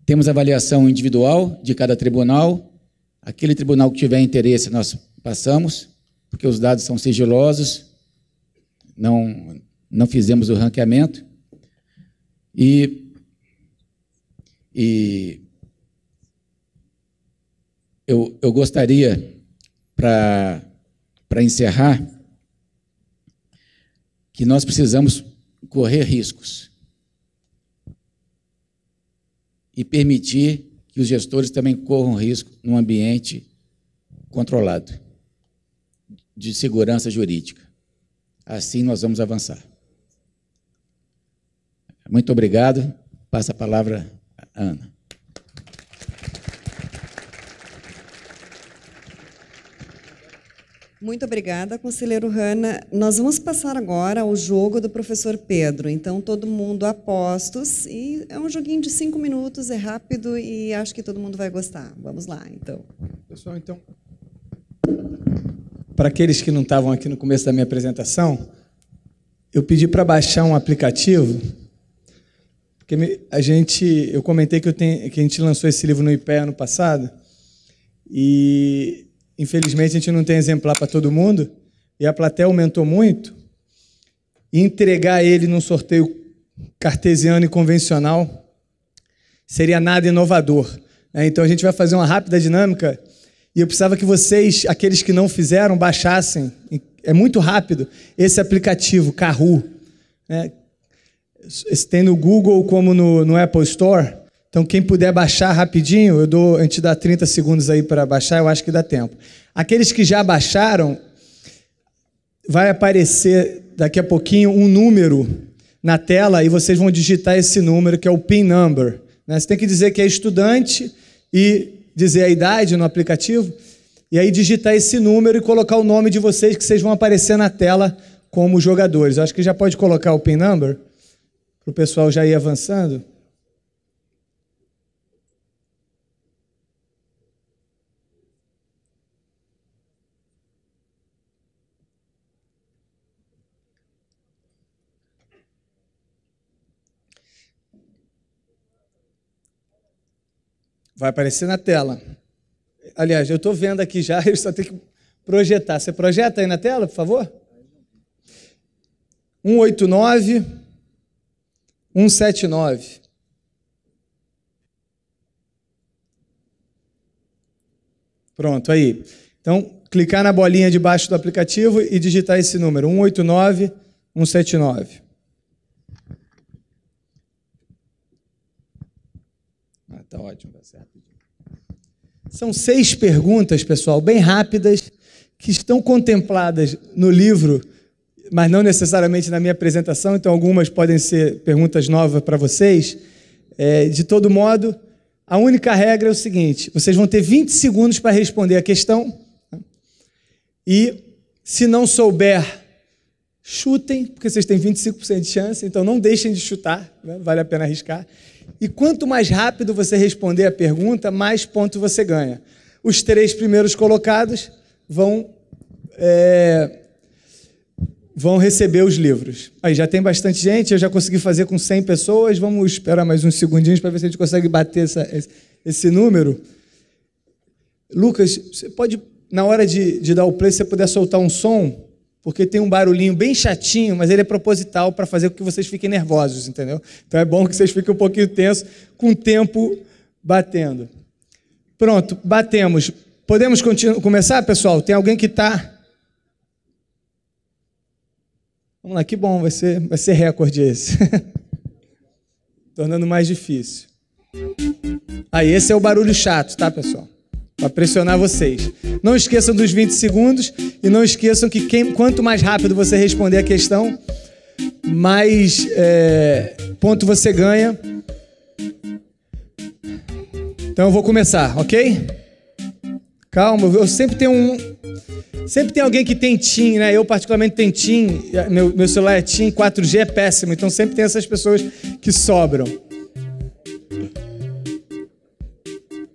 Temos avaliação individual de cada tribunal. Aquele tribunal que tiver interesse, nós passamos, porque os dados são sigilosos, não, não fizemos o ranqueamento. E, e eu, eu gostaria, para encerrar, que nós precisamos correr riscos e permitir que os gestores também corram risco num ambiente controlado de segurança jurídica. Assim nós vamos avançar. Muito obrigado. Passa a palavra a Ana.
Muito obrigada, conselheiro Hanna. Nós vamos passar agora ao jogo do professor Pedro. Então, todo mundo a postos. E é um joguinho de cinco minutos, é rápido e acho que todo mundo vai gostar. Vamos lá, então. Pessoal, então.
Para aqueles que não estavam aqui no começo da minha apresentação, eu pedi para baixar um aplicativo. Porque a gente, eu comentei que, eu tenho, que a gente lançou esse livro no IPE ano passado. E Infelizmente, a gente não tem exemplar para todo mundo. E a plateia aumentou muito. E entregar ele num sorteio cartesiano e convencional seria nada inovador. Né? Então, a gente vai fazer uma rápida dinâmica. E eu precisava que vocês, aqueles que não fizeram, baixassem. É muito rápido esse aplicativo, Carru. Né? Tem no Google como no, no Apple Store. Então, quem puder baixar rapidinho, eu dou, a gente dá 30 segundos aí para baixar, eu acho que dá tempo. Aqueles que já baixaram, vai aparecer daqui a pouquinho um número na tela e vocês vão digitar esse número que é o PIN number. Né? Você tem que dizer que é estudante e dizer a idade no aplicativo, e aí digitar esse número e colocar o nome de vocês, que vocês vão aparecer na tela como jogadores. Eu acho que já pode colocar o PIN number para o pessoal já ir avançando. Vai aparecer na tela. Aliás, eu estou vendo aqui já, eu só tenho que projetar. Você projeta aí na tela, por favor? 189, 179. Pronto, aí. Então, clicar na bolinha debaixo do aplicativo e digitar esse número, 189 179. Ah, tá ótimo, tá certo. São seis perguntas, pessoal, bem rápidas, que estão contempladas no livro, mas não necessariamente na minha apresentação, então algumas podem ser perguntas novas para vocês. É, de todo modo, a única regra é o seguinte: vocês vão ter 20 segundos para responder a questão, e se não souber, chutem, porque vocês têm 25% de chance, então não deixem de chutar, né? vale a pena arriscar. E quanto mais rápido você responder a pergunta, mais ponto você ganha. Os três primeiros colocados vão é, vão receber os livros. Aí já tem bastante gente, eu já consegui fazer com 100 pessoas, vamos esperar mais uns segundinhos para ver se a gente consegue bater essa, esse, esse, número. Lucas, você pode, na hora de, de dar o play, se você puder soltar um som, porque tem um barulhinho bem chatinho, mas ele é proposital para fazer com que vocês fiquem nervosos, entendeu? Então é bom que vocês fiquem um pouquinho tensos, com o tempo batendo. Pronto, batemos. Podemos começar, pessoal? Tem alguém que está. Vamos lá, que bom, vai ser, vai ser recorde esse. Tornando mais difícil. Aí, ah, esse é o barulho chato, tá, pessoal? para pressionar vocês. Não esqueçam dos 20 segundos e não esqueçam que quem, quanto mais rápido você responder a questão, mais é, ponto você ganha. Então eu vou começar, ok? Calma, eu sempre tenho um. Sempre tem alguém que tem TIM, né? Eu, particularmente, tenho TIM. Meu, meu celular é TIM, 4G é péssimo. Então, sempre tem essas pessoas que sobram.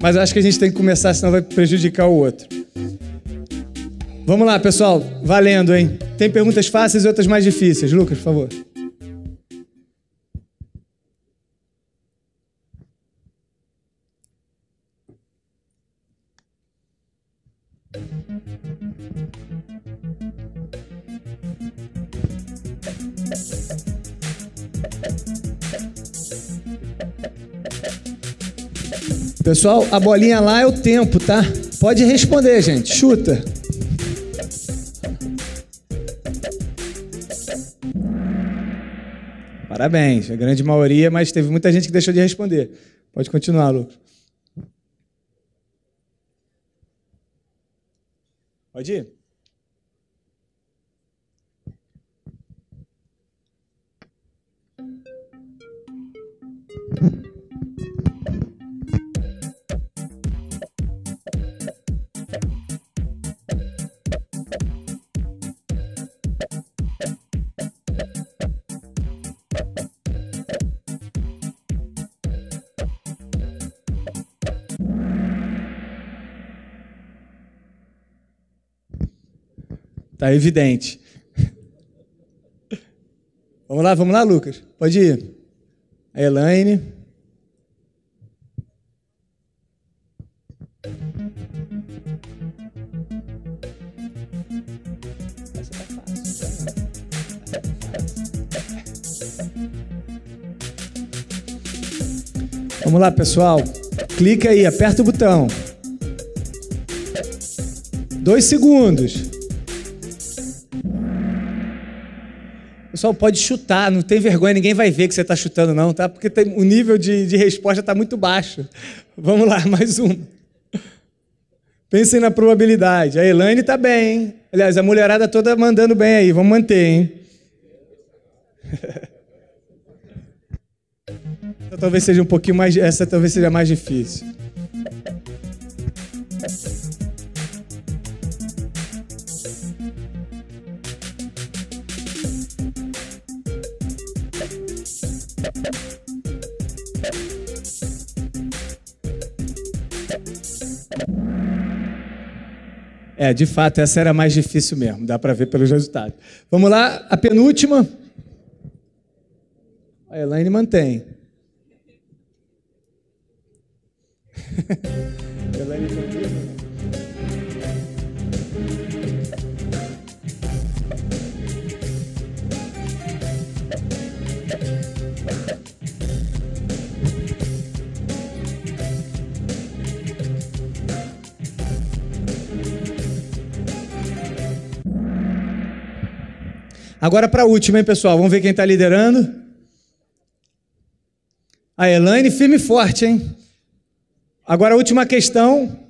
mas acho que a gente tem que começar, senão vai prejudicar o outro. Vamos lá, pessoal. Valendo, hein? Tem perguntas fáceis e outras mais difíceis. Lucas, por favor. Pessoal, a bolinha lá é o tempo, tá? Pode responder, gente. Chuta. Parabéns, a grande maioria, mas teve muita gente que deixou de responder. Pode continuar, Lu. Pode ir? Está evidente. Vamos lá, vamos lá, Lucas. Pode ir. A Elaine. Vamos lá, pessoal. Clica aí, aperta o botão. Dois segundos. pessoal pode chutar, não tem vergonha, ninguém vai ver que você está chutando, não, tá? Porque tem, o nível de, de resposta está muito baixo. Vamos lá, mais uma. Pensem na probabilidade. A Elaine está bem, hein? Aliás, a mulherada toda mandando bem aí, vamos manter, hein? talvez seja um pouquinho mais. Essa talvez seja mais difícil. É, de fato, essa era mais difícil mesmo, dá para ver pelos resultados. Vamos lá, a penúltima. A Elaine mantém. Elaine mantém. Agora para a última, hein, pessoal? Vamos ver quem está liderando. A Elaine, firme e forte, hein? Agora a última questão.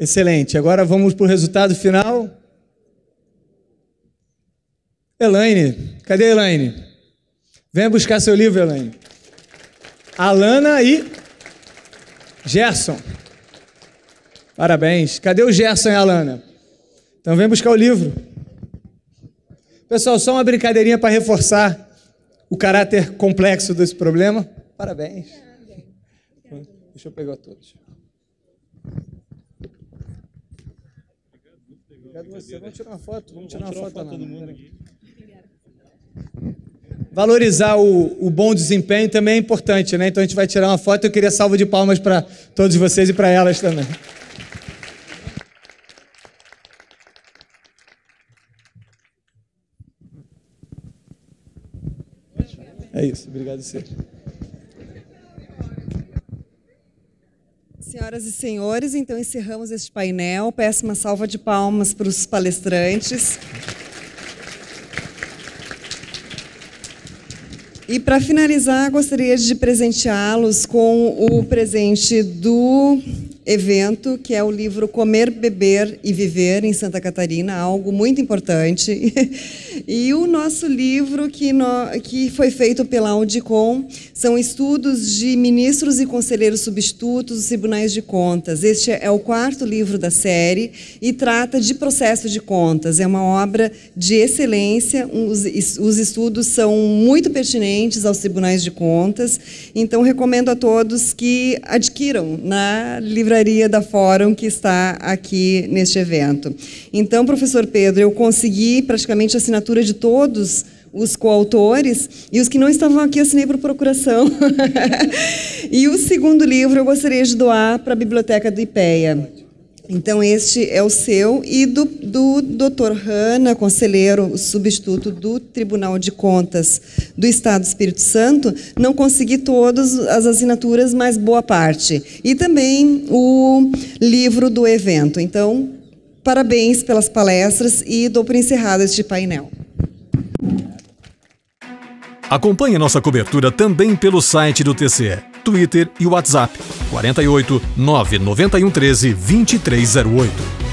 Excelente. Agora vamos para o resultado final. Elaine, cadê Elaine? Venha buscar seu livro, Elaine. Alana e Gerson. Parabéns. Cadê o Gerson e a Alana? Então vem buscar o livro. Pessoal, só uma brincadeirinha para reforçar o caráter complexo desse problema. Parabéns. Deixa eu pegar todos. Obrigado você. Vamos tirar uma foto. Vamos tirar, uma foto, foto todo mundo aqui. Valorizar o, o, bom desempenho também é importante, né? Então a gente vai tirar uma foto. Eu queria salvo de palmas para todos vocês e para elas também. É isso. Obrigado, você.
Senhoras e senhores, então encerramos este painel. Peço uma salva de palmas para os palestrantes. E para finalizar, gostaria de presenteá-los com o presente do evento, que é o livro Comer, Beber e Viver em Santa Catarina, algo muito importante. e o nosso livro, que, no, que foi feito pela Audicom, são estudos de ministros e conselheiros substitutos dos tribunais de contas. Este é o quarto livro da série e trata de processo de contas. É uma obra de excelência, os, os estudos são muito pertinentes aos tribunais de contas, então recomendo a todos que adquiram na livraria livraria da Fórum que está aqui neste evento. Então, professor Pedro, eu consegui praticamente a assinatura de todos os coautores e os que não estavam aqui assinei por procuração. e o segundo livro eu gostaria de doar para a biblioteca do IPEA. Então, este é o seu e do, do Dr. Hanna, conselheiro substituto do Tribunal de Contas do Estado do Espírito Santo, não consegui todas as assinaturas, mas boa parte. E também o livro do evento. Então, parabéns pelas palestras e dou por encerrado este painel. Acompanhe
nossa cobertura também pelo site do TCE Twitter e WhatsApp 48 991 13 2308.